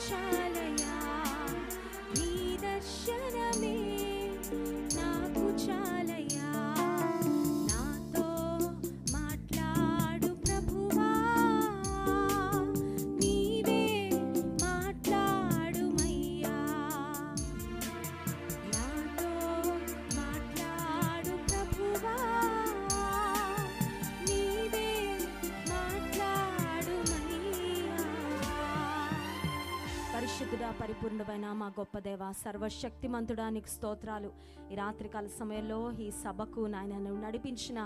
child. పరిశుద్ధుడవైన మా గొప్ప దేవ మంతుడా నీకు స్తోత్రాలు ఈ రాత్రికాల సమయంలో ఈ సభకు నాయన నువ్వు నడిపించిన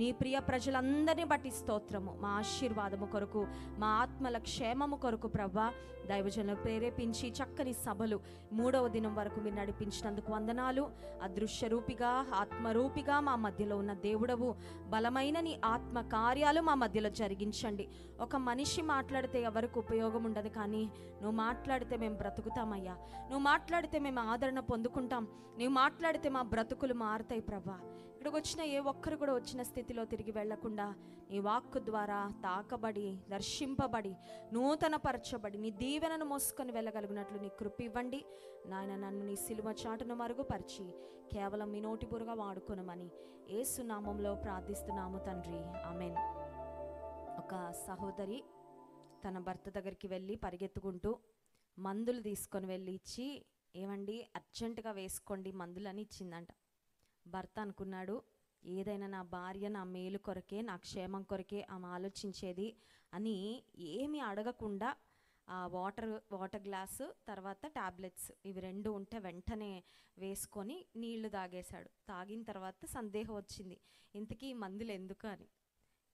నీ ప్రియ ప్రజలందరినీ బట్టి స్తోత్రము మా ఆశీర్వాదము కొరకు మా ఆత్మల క్షేమము కొరకు ప్రభా దైవజనులు ప్రేరేపించి చక్కని సభలు మూడవ దినం వరకు మీరు నడిపించినందుకు వందనాలు అదృశ్య రూపిగా ఆత్మరూపిగా మా మధ్యలో ఉన్న దేవుడవు బలమైన నీ ఆత్మ కార్యాలు మా మధ్యలో జరిగించండి ఒక మనిషి మాట్లాడితే ఎవరికి ఉపయోగం ఉండదు కానీ నువ్వు మాట్లాడితే మేము బ్రతుకుతామని అయ్యా నువ్వు మాట్లాడితే మేము ఆదరణ పొందుకుంటాం నువ్వు మాట్లాడితే మా బ్రతుకులు మారుతాయి ప్రభా ఇక్కడికి వచ్చిన ఏ ఒక్కరు కూడా వచ్చిన స్థితిలో తిరిగి వెళ్లకుండా నీ వాక్కు ద్వారా తాకబడి దర్శింపబడి నూతనపరచబడి నీ దీవెనను మోసుకొని వెళ్ళగలిగినట్లు నీ కృప ఇవ్వండి నాయన నన్ను నీ సిలువ చాటును మరుగుపరిచి కేవలం మీ నోటిపురుగా వాడుకునమని ఏ సునామంలో ప్రార్థిస్తున్నాము తండ్రి ఆమెన్ ఒక సహోదరి తన భర్త దగ్గరికి వెళ్ళి పరిగెత్తుకుంటూ మందులు తీసుకొని వెళ్ళి ఇచ్చి ఏమండి అర్జెంటుగా వేసుకోండి మందులు అని ఇచ్చిందంట భర్త అనుకున్నాడు ఏదైనా నా భార్య నా మేలు కొరకే నా క్షేమం కొరకే ఆమె ఆలోచించేది అని ఏమి అడగకుండా ఆ వాటర్ వాటర్ గ్లాసు తర్వాత ట్యాబ్లెట్స్ ఇవి రెండు ఉంటే వెంటనే వేసుకొని నీళ్లు తాగేశాడు తాగిన తర్వాత సందేహం వచ్చింది ఇంతకీ మందులు ఎందుకు అని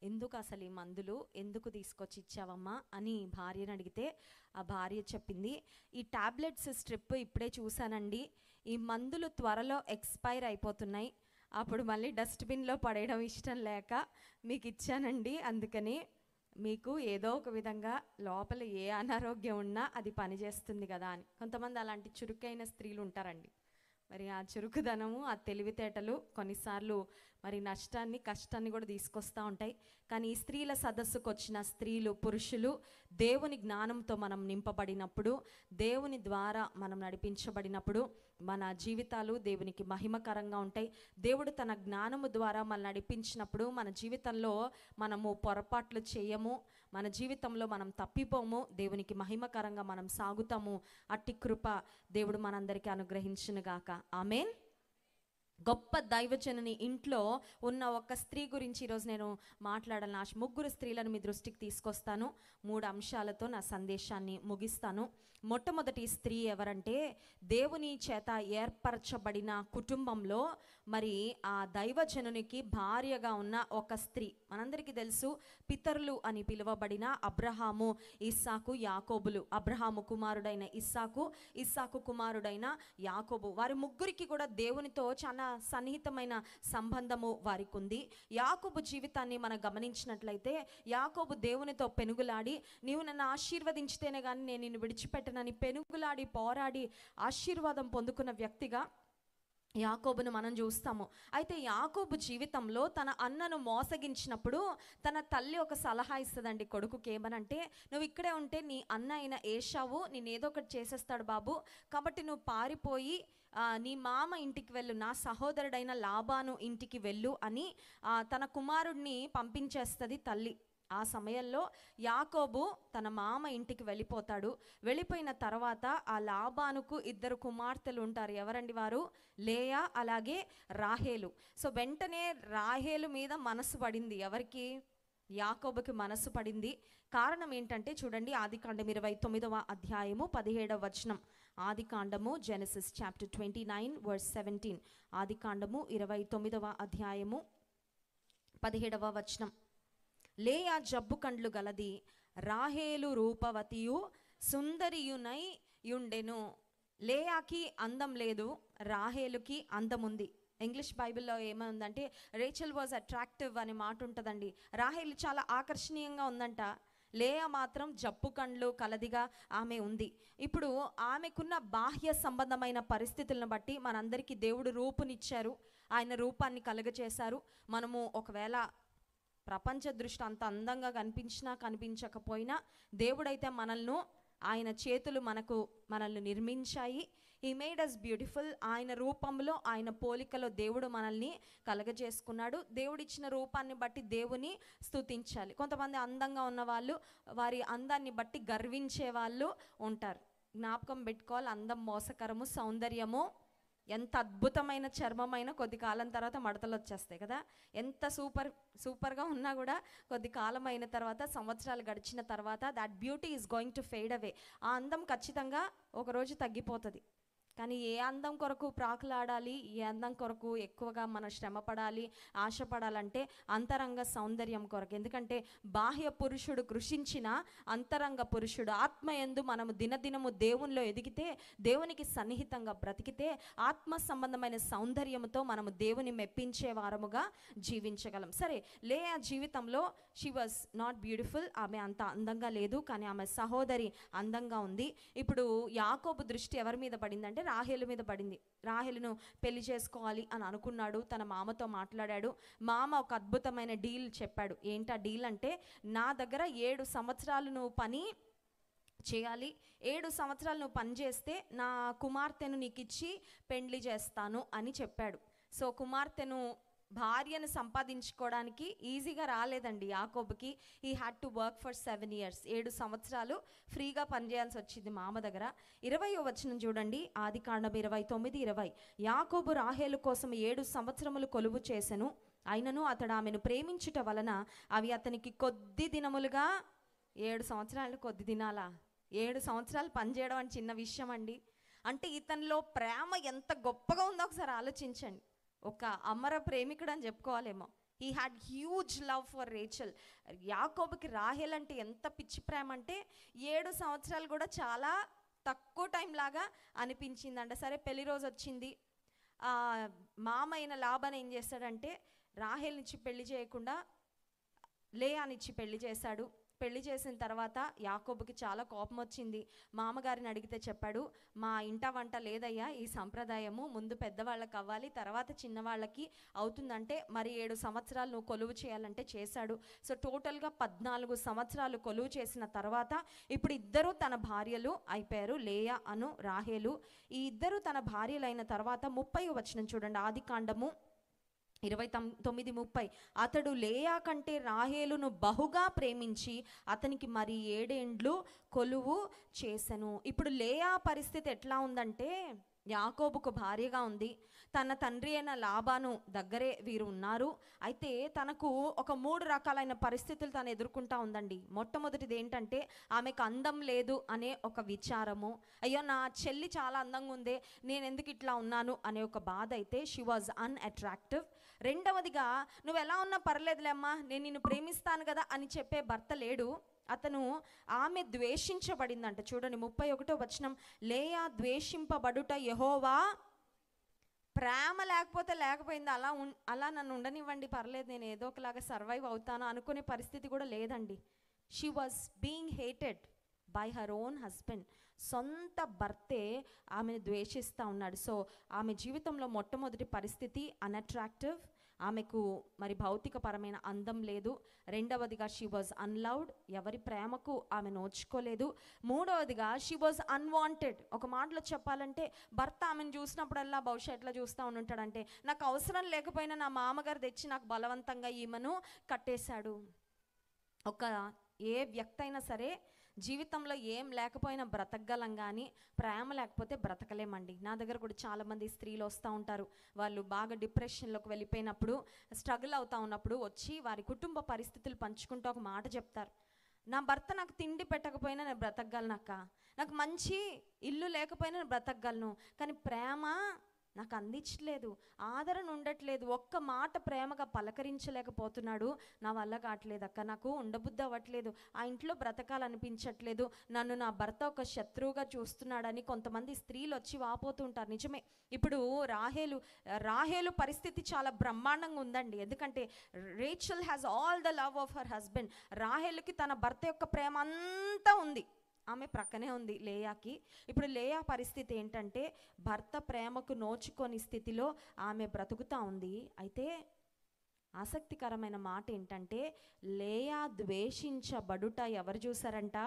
ఎందుకు అసలు ఈ మందులు ఎందుకు తీసుకొచ్చి ఇచ్చావమ్మా అని భార్యను అడిగితే ఆ భార్య చెప్పింది ఈ టాబ్లెట్స్ స్ట్రిప్ ఇప్పుడే చూశానండి ఈ మందులు త్వరలో ఎక్స్పైర్ అయిపోతున్నాయి అప్పుడు మళ్ళీ డస్ట్బిన్లో పడేయడం ఇష్టం లేక మీకు ఇచ్చానండి అందుకని మీకు ఏదో ఒక విధంగా లోపల ఏ అనారోగ్యం ఉన్నా అది పనిచేస్తుంది కదా అని కొంతమంది అలాంటి చురుకైన స్త్రీలు ఉంటారండి మరి ఆ చురుకుదనము ఆ తెలివితేటలు కొన్నిసార్లు మరి నష్టాన్ని కష్టాన్ని కూడా తీసుకొస్తూ ఉంటాయి కానీ ఈ స్త్రీల సదస్సుకు వచ్చిన స్త్రీలు పురుషులు దేవుని జ్ఞానంతో మనం నింపబడినప్పుడు దేవుని ద్వారా మనం నడిపించబడినప్పుడు మన జీవితాలు దేవునికి మహిమకరంగా ఉంటాయి దేవుడు తన జ్ఞానము ద్వారా మనం నడిపించినప్పుడు మన జీవితంలో మనము పొరపాట్లు చేయము మన జీవితంలో మనం తప్పిపోము దేవునికి మహిమకరంగా మనం సాగుతాము అట్టి కృప దేవుడు మనందరికీ గాక ఆమెన్ గొప్ప దైవజనుని ఇంట్లో ఉన్న ఒక స్త్రీ గురించి ఈరోజు నేను మాట్లాడాలని ఆశ ముగ్గురు స్త్రీలను మీ దృష్టికి తీసుకొస్తాను మూడు అంశాలతో నా సందేశాన్ని ముగిస్తాను మొట్టమొదటి స్త్రీ ఎవరంటే దేవుని చేత ఏర్పరచబడిన కుటుంబంలో మరి ఆ దైవజనునికి భార్యగా ఉన్న ఒక స్త్రీ మనందరికీ తెలుసు పితరులు అని పిలువబడిన అబ్రహాము ఇస్సాకు యాకోబులు అబ్రహాము కుమారుడైన ఇస్సాకు ఇస్సాకు కుమారుడైన యాకోబు వారి ముగ్గురికి కూడా దేవునితో చాలా సన్నిహితమైన సంబంధము వారికి ఉంది యాకోబు జీవితాన్ని మనం గమనించినట్లయితే యాకోబు దేవునితో పెనుగులాడి నీవు నన్ను ఆశీర్వదించితేనే కానీ నేను నిన్ను విడిచిపెట్ట ఉంటునని పెనుగులాడి పోరాడి ఆశీర్వాదం పొందుకున్న వ్యక్తిగా యాకోబును మనం చూస్తాము అయితే యాకోబు జీవితంలో తన అన్నను మోసగించినప్పుడు తన తల్లి ఒక సలహా ఇస్తుందండి కొడుకుకి ఏమనంటే నువ్వు ఇక్కడే ఉంటే నీ అన్న అయిన ఏషావు నేనేదో ఒకటి చేసేస్తాడు బాబు కాబట్టి నువ్వు పారిపోయి నీ మామ ఇంటికి వెళ్ళు నా సహోదరుడైన లాభాను ఇంటికి వెళ్ళు అని తన కుమారుడిని పంపించేస్తుంది తల్లి ఆ సమయంలో యాకోబు తన మామ ఇంటికి వెళ్ళిపోతాడు వెళ్ళిపోయిన తర్వాత ఆ లాభానుకు ఇద్దరు కుమార్తెలు ఉంటారు ఎవరండి వారు లేయా అలాగే రాహేలు సో వెంటనే రాహేలు మీద మనసు పడింది ఎవరికి యాకోబుకి మనసు పడింది కారణం ఏంటంటే చూడండి ఆది కాండం ఇరవై తొమ్మిదవ అధ్యాయము పదిహేడవ వచనం ఆది కాండము Genesis chapter twenty nine verse seventeen ఆది కాండము ఇరవై తొమ్మిదవ అధ్యాయము పదిహేడవ వచనం లేయా జబ్బు కండ్లు గలది రాహేలు రూపవతియు సుందరియునై యుండెను లేయాకి అందం లేదు రాహేలుకి అందం ఉంది ఇంగ్లీష్ బైబిల్లో ఏమైందంటే రేచల్ వాజ్ అట్రాక్టివ్ అనే మాట ఉంటుందండి రాహేలు చాలా ఆకర్షణీయంగా ఉందంట లేయా మాత్రం జప్పు కండ్లు కలదిగా ఆమె ఉంది ఇప్పుడు ఆమెకున్న బాహ్య సంబంధమైన పరిస్థితులను బట్టి మనందరికీ దేవుడు రూపునిచ్చారు ఆయన రూపాన్ని కలగచేశారు మనము ఒకవేళ ప్రపంచ దృష్టి అంత అందంగా కనిపించినా కనిపించకపోయినా దేవుడైతే మనల్ని ఆయన చేతులు మనకు మనల్ని నిర్మించాయి ఈ మేడ్ అస్ బ్యూటిఫుల్ ఆయన రూపంలో ఆయన పోలికలో దేవుడు మనల్ని కలగజేసుకున్నాడు దేవుడిచ్చిన రూపాన్ని బట్టి దేవుని స్థుతించాలి కొంతమంది అందంగా ఉన్నవాళ్ళు వారి అందాన్ని బట్టి గర్వించే వాళ్ళు ఉంటారు జ్ఞాపకం పెట్టుకోవాలి అందం మోసకరము సౌందర్యము ఎంత అద్భుతమైన చర్మమైన కొద్ది కాలం తర్వాత మడతలు వచ్చేస్తాయి కదా ఎంత సూపర్ సూపర్గా ఉన్నా కూడా కొద్ది కాలం అయిన తర్వాత సంవత్సరాలు గడిచిన తర్వాత that beauty is going to fade away ఆ అందం ఖచ్చితంగా ఒకరోజు తగ్గిపోతుంది కానీ ఏ అందం కొరకు ప్రాకులాడాలి ఏ అందం కొరకు ఎక్కువగా మనం శ్రమపడాలి ఆశపడాలంటే అంతరంగ సౌందర్యం కొరకు ఎందుకంటే బాహ్య పురుషుడు కృషించిన అంతరంగ పురుషుడు ఆత్మ ఎందు మనము దినదినము దేవునిలో ఎదిగితే దేవునికి సన్నిహితంగా బ్రతికితే ఆత్మ సంబంధమైన సౌందర్యంతో మనము దేవుని మెప్పించే వారముగా జీవించగలం సరే లే ఆ జీవితంలో షీ వాజ్ నాట్ బ్యూటిఫుల్ ఆమె అంత అందంగా లేదు కానీ ఆమె సహోదరి అందంగా ఉంది ఇప్పుడు యాకోబు దృష్టి ఎవరి మీద పడిందంటే అంటే రాహేలు మీద పడింది రాహేలును పెళ్లి చేసుకోవాలి అని అనుకున్నాడు తన మామతో మాట్లాడాడు మామ ఒక అద్భుతమైన డీల్ చెప్పాడు ఏంటి ఆ డీల్ అంటే నా దగ్గర ఏడు సంవత్సరాలు నువ్వు పని చేయాలి ఏడు సంవత్సరాలు నువ్వు పనిచేస్తే నా కుమార్తెను నీకు ఇచ్చి పెండ్లి చేస్తాను అని చెప్పాడు సో కుమార్తెను భార్యను సంపాదించుకోవడానికి ఈజీగా రాలేదండి యాకోబుకి he had to work for seven years ఏడు సంవత్సరాలు ఫ్రీగా పనిచేయాల్సి వచ్చింది మామ దగ్గర ఇరవై వచనం చూడండి ఆది కాండం ఇరవై తొమ్మిది ఇరవై యాకోబు రాహేలు కోసం ఏడు సంవత్సరములు కొలువు చేశాను అయినను అతడు ఆమెను ప్రేమించుట వలన అవి అతనికి కొద్ది దినములుగా ఏడు సంవత్సరాలు కొద్ది దినాలా ఏడు సంవత్సరాలు పనిచేయడం అని చిన్న విషయం అండి అంటే ఇతనిలో ప్రేమ ఎంత గొప్పగా ఉందో ఒకసారి ఆలోచించండి ఒక అమర ప్రేమికుడు అని చెప్పుకోవాలేమో he had huge love for Rachel యాకోబుకి రాహేల్ అంటే ఎంత పిచ్చి ప్రేమ అంటే ఏడు సంవత్సరాలు కూడా చాలా తక్కువ టైం లాగా అనిపించిందంట సరే పెళ్లి రోజు వచ్చింది మామైన లాభాన్ని ఏం చేస్తాడంటే రాహేల్నిచ్చి పెళ్లి చేయకుండా లేయానిచ్చి పెళ్లి చేశాడు పెళ్లి చేసిన తర్వాత యాకోబుకి చాలా కోపం వచ్చింది మామగారిని అడిగితే చెప్పాడు మా ఇంట వంట లేదయ్యా ఈ సంప్రదాయము ముందు పెద్దవాళ్ళకి అవ్వాలి తర్వాత చిన్నవాళ్ళకి అవుతుందంటే మరి ఏడు సంవత్సరాలు నువ్వు కొలువు చేయాలంటే చేశాడు సో టోటల్గా పద్నాలుగు సంవత్సరాలు కొలువు చేసిన తర్వాత ఇప్పుడు ఇద్దరు తన భార్యలు అయిపోయారు లేయా అను రాహేలు ఈ ఇద్దరు తన భార్యలైన తర్వాత ముప్పై వచనం చూడండి ఆది కాండము ఇరవై తొమ్మిది ముప్పై అతడు లేయా కంటే రాహేలును బహుగా ప్రేమించి అతనికి మరి ఏడేండ్లు కొలువు చేశను ఇప్పుడు లేయా పరిస్థితి ఎట్లా ఉందంటే యాకోబుకు భార్యగా ఉంది తన తండ్రి అయిన లాభాను దగ్గరే వీరు ఉన్నారు అయితే తనకు ఒక మూడు రకాలైన పరిస్థితులు తను ఎదుర్కొంటా ఉందండి మొట్టమొదటిది ఏంటంటే ఆమెకు అందం లేదు అనే ఒక విచారము అయ్యో నా చెల్లి చాలా అందంగా ఉందే నేను ఎందుకు ఇట్లా ఉన్నాను అనే ఒక బాధ అయితే షీ వాజ్ అన్అట్రాక్టివ్ రెండవదిగా నువ్వు ఎలా ఉన్నా పర్లేదులేమ్మా నేను నిన్ను ప్రేమిస్తాను కదా అని చెప్పే భర్త లేడు అతను ఆమె ద్వేషించబడిందంట చూడండి ముప్పై ఒకటో వచనం లేయా ద్వేషింపబడుట యహోవా ప్రేమ లేకపోతే లేకపోయింది అలా ఉ అలా నన్ను ఉండనివ్వండి పర్లేదు నేను ఏదో ఒకలాగా సర్వైవ్ అవుతాను అనుకునే పరిస్థితి కూడా లేదండి she was being hated by her own husband సొంత భర్తే ఆమెను ద్వేషిస్తూ ఉన్నాడు సో ఆమె జీవితంలో మొట్టమొదటి పరిస్థితి అన్అట్రాక్టివ్ ఆమెకు మరి భౌతికపరమైన అందం లేదు రెండవదిగా షీ వాజ్ అన్లౌడ్ ఎవరి ప్రేమకు ఆమె నోచుకోలేదు మూడవదిగా షీ వాజ్ అన్వాంటెడ్ ఒక మాటలో చెప్పాలంటే భర్త ఆమెను చూసినప్పుడల్లా భవిష్యత్ ఎట్లా చూస్తూ ఉంటాడంటే నాకు అవసరం లేకపోయినా నా మామగారు తెచ్చి నాకు బలవంతంగా ఈమెను కట్టేశాడు ఒక ఏ వ్యక్తి అయినా సరే జీవితంలో ఏం లేకపోయినా బ్రతకగలం కానీ ప్రేమ లేకపోతే బ్రతకలేమండి నా దగ్గర కూడా చాలామంది స్త్రీలు వస్తూ ఉంటారు వాళ్ళు బాగా డిప్రెషన్లోకి వెళ్ళిపోయినప్పుడు స్ట్రగుల్ అవుతూ ఉన్నప్పుడు వచ్చి వారి కుటుంబ పరిస్థితులు పంచుకుంటూ ఒక మాట చెప్తారు నా భర్త నాకు తిండి పెట్టకపోయినా నేను బ్రతకగలను అక్క నాకు మంచి ఇల్లు లేకపోయినా నేను బ్రతకగలను కానీ ప్రేమ నాకు అందించలేదు ఆదరణ ఉండట్లేదు ఒక్క మాట ప్రేమగా పలకరించలేకపోతున్నాడు నా వల్ల కావట్లేదు అక్క నాకు ఉండబుద్ధి అవ్వట్లేదు ఆ ఇంట్లో బ్రతకాలనిపించట్లేదు నన్ను నా భర్త ఒక శత్రువుగా చూస్తున్నాడని కొంతమంది స్త్రీలు వచ్చి వాపోతుంటారు నిజమే ఇప్పుడు రాహేలు రాహేలు పరిస్థితి చాలా బ్రహ్మాండంగా ఉందండి ఎందుకంటే Rachel has all the love of her husband రాహేలుకి తన భర్త యొక్క ప్రేమ అంతా ఉంది ఆమె ప్రక్కనే ఉంది లేయాకి ఇప్పుడు లేయా పరిస్థితి ఏంటంటే భర్త ప్రేమకు నోచుకొని స్థితిలో ఆమె బ్రతుకుతూ ఉంది అయితే ఆసక్తికరమైన మాట ఏంటంటే లేయా ద్వేషించబడుట ఎవరు చూసారంట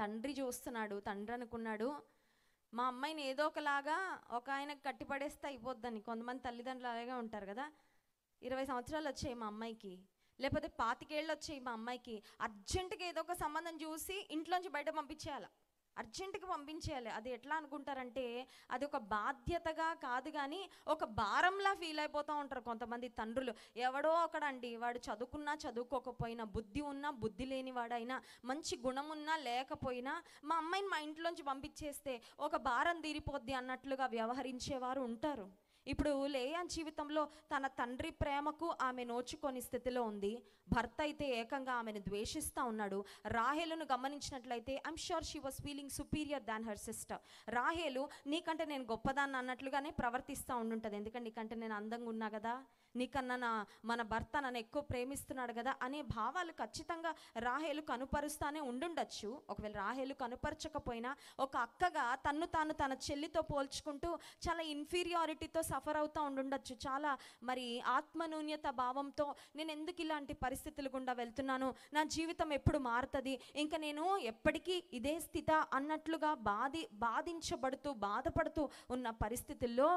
తండ్రి చూస్తున్నాడు తండ్రి అనుకున్నాడు మా అమ్మాయిని ఏదో ఒకలాగా ఒక ఆయనకు కట్టిపడేస్తే అయిపోద్దని కొంతమంది తల్లిదండ్రులు అలాగే ఉంటారు కదా ఇరవై సంవత్సరాలు వచ్చాయి మా అమ్మాయికి లేకపోతే పాతికేళ్ళు వచ్చాయి మా అమ్మాయికి అర్జెంటుగా ఏదో ఒక సంబంధం చూసి ఇంట్లోంచి బయట పంపించేయాలి అర్జెంటుగా పంపించేయాలి అది ఎట్లా అనుకుంటారంటే అది ఒక బాధ్యతగా కాదు కానీ ఒక భారంలా ఫీల్ అయిపోతూ ఉంటారు కొంతమంది తండ్రులు ఎవడో ఒకడండి వాడు చదువుకున్నా చదువుకోకపోయినా బుద్ధి ఉన్నా బుద్ధి లేనివాడైనా మంచి గుణం ఉన్నా లేకపోయినా మా అమ్మాయిని మా ఇంట్లోంచి పంపించేస్తే ఒక భారం తీరిపోద్ది అన్నట్లుగా వ్యవహరించేవారు ఉంటారు ఇప్పుడు లేయాన్ జీవితంలో తన తండ్రి ప్రేమకు ఆమె నోచుకొని స్థితిలో ఉంది భర్త అయితే ఏకంగా ఆమెను ద్వేషిస్తూ ఉన్నాడు రాహేలును గమనించినట్లయితే I'm sure she was feeling superior than her sister రాహేలు నీకంటే నేను గొప్పదాన్ని అన్నట్లుగానే ప్రవర్తిస్తూ ఉండుంటుంది ఎందుకంటే నీకంటే నేను అందంగా ఉన్నా కదా నీకన్నా నా మన భర్త నన్ను ఎక్కువ ప్రేమిస్తున్నాడు కదా అనే భావాలు ఖచ్చితంగా రాహేలు కనుపరుస్తానే ఉండుండొచ్చు ఒకవేళ రాహేలు కనుపరచకపోయినా ఒక అక్కగా తన్ను తాను తన చెల్లితో పోల్చుకుంటూ చాలా ఇన్ఫీరియారిటీతో సఫర్ అవుతూ ఉండుండొచ్చు చాలా మరి ఆత్మనూన్యత భావంతో నేను ఎందుకు ఇలాంటి పరిస్థితులు గుండా వెళ్తున్నాను నా జీవితం ఎప్పుడు మారుతుంది ఇంకా నేను ఎప్పటికీ ఇదే స్థిత అన్నట్లుగా బాధి బాధించబడుతూ బాధపడుతూ ఉన్న పరిస్థితుల్లో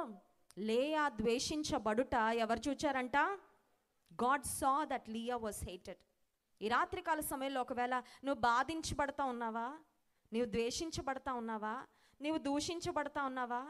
లేయా ద్వేషించబడుట ఎవరు చూచారంట God saw that Leah was hated ఈ రాత్రికాల సమయంలో ఒకవేళ నువ్వు బాధించబడతా ఉన్నావా నువ్వు ద్వేషించబడతా ఉన్నావా నువ్వు దూషించబడతా ఉన్నావా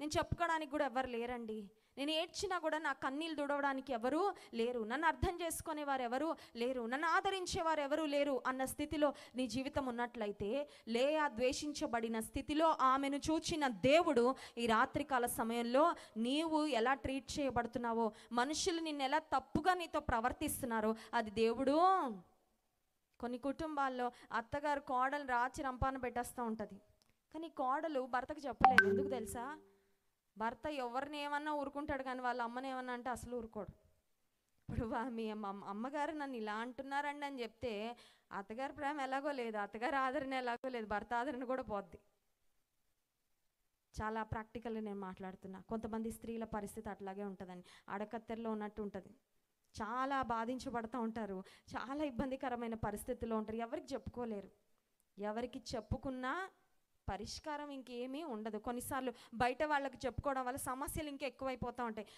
నేను చెప్పుకోవడానికి కూడా ఎవరు లేరండి నేను ఏడ్చినా కూడా నా కన్నీళ్ళు దుడవడానికి ఎవరు లేరు నన్ను అర్థం చేసుకునేవారు ఎవరు లేరు నన్ను ఆదరించేవారు ఎవరు లేరు అన్న స్థితిలో నీ జీవితం ఉన్నట్లయితే లేయా ద్వేషించబడిన స్థితిలో ఆమెను చూచిన దేవుడు ఈ రాత్రికాల సమయంలో నీవు ఎలా ట్రీట్ చేయబడుతున్నావో మనుషులు నిన్ను ఎలా తప్పుగా నీతో ప్రవర్తిస్తున్నారో అది దేవుడు కొన్ని కుటుంబాల్లో అత్తగారు కోడలు రాచి రంపాన పెట్టేస్తూ ఉంటుంది కానీ కోడలు భర్తకు చెప్పలేదు ఎందుకు తెలుసా భర్త ఎవరిని ఏమన్నా ఊరుకుంటాడు కానీ వాళ్ళ అమ్మని ఏమన్నా అంటే అసలు ఊరుకోడు ఇప్పుడు మీ అమ్మగారు నన్ను ఇలా అంటున్నారండి అని చెప్తే అత్తగారి ప్రేమ ఎలాగో లేదు అత్తగారి ఆదరణ ఎలాగో లేదు భర్త ఆదరణ కూడా పోద్ది చాలా ప్రాక్టికల్గా నేను మాట్లాడుతున్నా కొంతమంది స్త్రీల పరిస్థితి అట్లాగే ఉంటుందని అడకత్తెరలో ఉన్నట్టు ఉంటుంది చాలా బాధించబడుతూ ఉంటారు చాలా ఇబ్బందికరమైన పరిస్థితుల్లో ఉంటారు ఎవరికి చెప్పుకోలేరు ఎవరికి చెప్పుకున్నా పరిష్కారం ఇంకేమీ ఉండదు కొన్నిసార్లు బయట వాళ్ళకి చెప్పుకోవడం వల్ల సమస్యలు ఇంకా ఎక్కువైపోతూ ఉంటాయి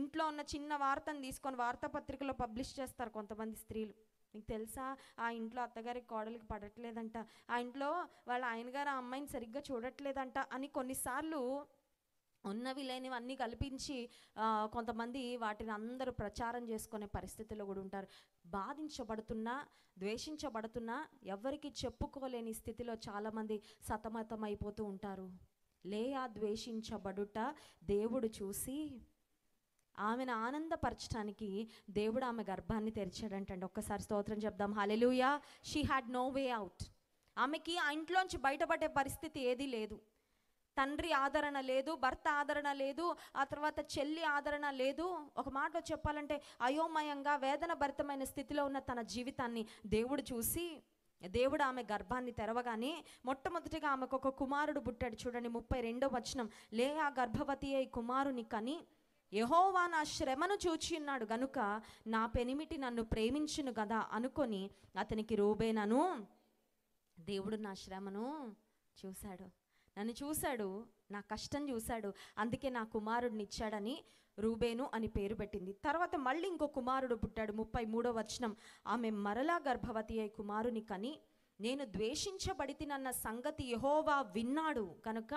ఇంట్లో ఉన్న చిన్న వార్తను తీసుకొని వార్తాపత్రికలో పబ్లిష్ చేస్తారు కొంతమంది స్త్రీలు మీకు తెలుసా ఆ ఇంట్లో అత్తగారి కోడలికి పడట్లేదంట ఆ ఇంట్లో వాళ్ళ ఆయనగారు ఆ అమ్మాయిని సరిగ్గా చూడట్లేదంట అని కొన్నిసార్లు ఉన్నవి లేనివి అన్నీ కల్పించి కొంతమంది వాటిని అందరూ ప్రచారం చేసుకునే పరిస్థితిలో కూడా ఉంటారు బాధించబడుతున్నా ద్వేషించబడుతున్నా ఎవరికి చెప్పుకోలేని స్థితిలో చాలామంది సతమతమైపోతూ ఉంటారు లేయా ద్వేషించబడుట దేవుడు చూసి ఆమెను ఆనందపరచడానికి దేవుడు ఆమె గర్భాన్ని తెరిచాడంటండి ఒక్కసారి స్తోత్రం చెప్దాం hallelujah she had no way out ఆమెకి ఆ ఇంట్లోంచి బయటపడే పరిస్థితి ఏదీ లేదు తండ్రి ఆదరణ లేదు భర్త ఆదరణ లేదు ఆ తర్వాత చెల్లి ఆదరణ లేదు ఒక మాటలో చెప్పాలంటే అయోమయంగా వేదన భరితమైన స్థితిలో ఉన్న తన జీవితాన్ని దేవుడు చూసి దేవుడు ఆమె గర్భాన్ని తెరవగానే మొట్టమొదటిగా ఆమెకు ఒక కుమారుడు పుట్టాడు చూడండి ముప్పై రెండో వచనం లే ఆ గర్భవతి అయి కుమారుని కని యహోవా నా శ్రమను చూచిన్నాడు గనుక నా పెనిమిటి నన్ను ప్రేమించును కదా అనుకొని అతనికి రూబేనను దేవుడు నా శ్రమను చూశాడు నన్ను చూశాడు నా కష్టం చూశాడు అందుకే నా కుమారుడిని ఇచ్చాడని రూబేను అని పేరు పెట్టింది తర్వాత మళ్ళీ ఇంకో కుమారుడు పుట్టాడు ముప్పై మూడో వచనం ఆమె మరలా గర్భవతి అయి కుమారుని కని నేను ద్వేషించబడితినన్న సంగతి యహోవా విన్నాడు కనుక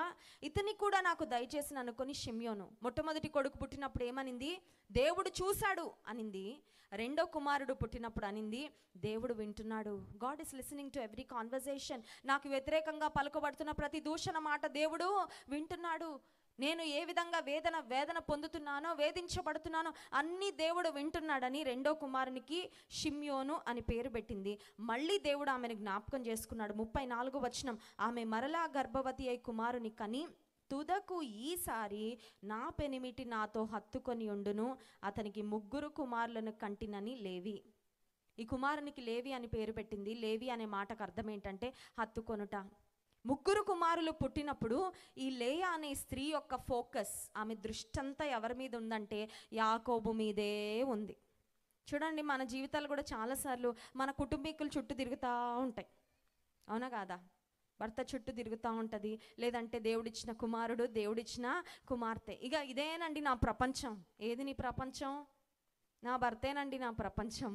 ఇతని కూడా నాకు దయచేసి అనుకొని షిమ్యోను మొట్టమొదటి కొడుకు పుట్టినప్పుడు ఏమనింది దేవుడు చూశాడు అనింది రెండో కుమారుడు పుట్టినప్పుడు అనింది దేవుడు వింటున్నాడు God is listening to every conversation నాకు వ్యతిరేకంగా పలుకబడుతున్న ప్రతి దూషణ మాట దేవుడు వింటున్నాడు నేను ఏ విధంగా వేదన వేదన పొందుతున్నానో వేధించబడుతున్నానో అన్ని దేవుడు వింటున్నాడని రెండో కుమారునికి షిమ్యోను అని పేరు పెట్టింది మళ్ళీ దేవుడు ఆమెను జ్ఞాపకం చేసుకున్నాడు ముప్పై నాలుగు వచనం ఆమె మరలా గర్భవతి అయి కుమారుని కని తుదకు ఈసారి నా పెనిమిటి నాతో హత్తుకొని ఉండును అతనికి ముగ్గురు కుమారులను కంటినని లేవి ఈ కుమారునికి లేవి అని పేరు పెట్టింది లేవి అనే మాటకు అర్థం ఏంటంటే హత్తుకొనుట ముగ్గురు కుమారులు పుట్టినప్పుడు ఈ లేయ అనే స్త్రీ యొక్క ఫోకస్ ఆమె దృష్టి ఎవరి మీద ఉందంటే యాకోబు మీదే ఉంది చూడండి మన జీవితాలు కూడా చాలాసార్లు మన కుటుంబీకులు చుట్టూ తిరుగుతూ ఉంటాయి అవునా కాదా భర్త చుట్టూ తిరుగుతూ ఉంటుంది లేదంటే దేవుడిచ్చిన కుమారుడు దేవుడిచ్చిన కుమార్తె ఇక ఇదేనండి నా ప్రపంచం ఏది నీ ప్రపంచం నా భర్తేనండి నా ప్రపంచం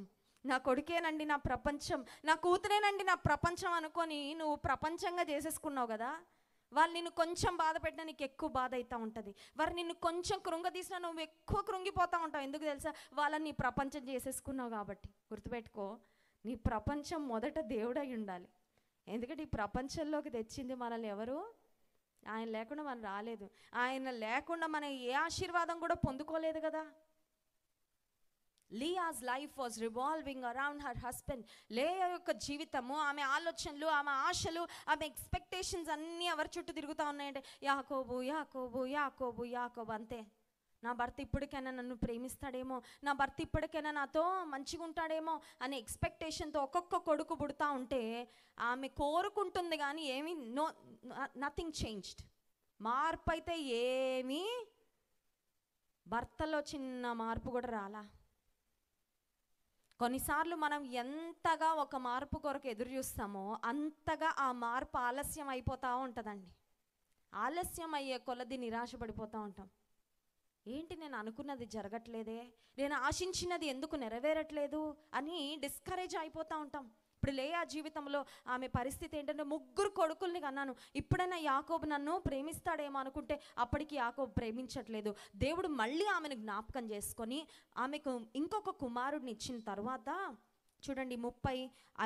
నా కొడుకేనండి నా ప్రపంచం నా కూతురేనండి నా ప్రపంచం అనుకొని నువ్వు ప్రపంచంగా చేసేసుకున్నావు కదా వాళ్ళు నిన్ను కొంచెం బాధ పెట్టినా నీకు ఎక్కువ బాధ అవుతూ ఉంటుంది వారు నిన్ను కొంచెం కృంగదీసినా నువ్వు ఎక్కువ కృంగిపోతూ ఉంటావు ఎందుకు తెలుసా వాళ్ళని నీ ప్రపంచం చేసేసుకున్నావు కాబట్టి గుర్తుపెట్టుకో నీ ప్రపంచం మొదట దేవుడై ఉండాలి ఎందుకంటే ఈ ప్రపంచంలోకి తెచ్చింది మనల్ని ఎవరు ఆయన లేకుండా మనం రాలేదు ఆయన లేకుండా మనం ఏ ఆశీర్వాదం కూడా పొందుకోలేదు కదా Leah's life was revolving around her husband లేయా యొక్క జీవితము ఆమె ఆలోచనలు ఆమె ఆశలు ఆమె ఎక్స్పెక్టేషన్స్ అన్నీ ఎవరి చుట్టూ తిరుగుతూ ఉన్నాయంటే యాకోబు యాకోబు యాకోబు యాకోబు అంతే నా భర్త ఇప్పటికైనా నన్ను ప్రేమిస్తాడేమో నా భర్త ఇప్పటికైనా నాతో మంచిగా ఉంటాడేమో అనే ఎక్స్పెక్టేషన్తో ఒక్కొక్క కొడుకు పుడతా ఉంటే ఆమె కోరుకుంటుంది కానీ ఏమీ నో నథింగ్ చేంజ్డ్ మార్పు అయితే ఏమీ భర్తలో చిన్న మార్పు కూడా రాలా కొన్నిసార్లు మనం ఎంతగా ఒక మార్పు కొరకు ఎదురు చూస్తామో అంతగా ఆ మార్పు ఆలస్యం అయిపోతూ ఉంటుందండి ఆలస్యం అయ్యే కొలది నిరాశపడిపోతూ ఉంటాం ఏంటి నేను అనుకున్నది జరగట్లేదే నేను ఆశించినది ఎందుకు నెరవేరట్లేదు అని డిస్కరేజ్ అయిపోతూ ఉంటాం ఇప్పుడు లేయా జీవితంలో ఆమె పరిస్థితి ఏంటంటే ముగ్గురు కొడుకుల్ని కన్నాను ఇప్పుడైనా యాకోబు నన్ను ప్రేమిస్తాడేమో అనుకుంటే అప్పటికి యాకోబు ప్రేమించట్లేదు దేవుడు మళ్ళీ ఆమెను జ్ఞాపకం చేసుకొని ఆమెకు ఇంకొక కుమారుడిని ఇచ్చిన తర్వాత చూడండి ముప్పై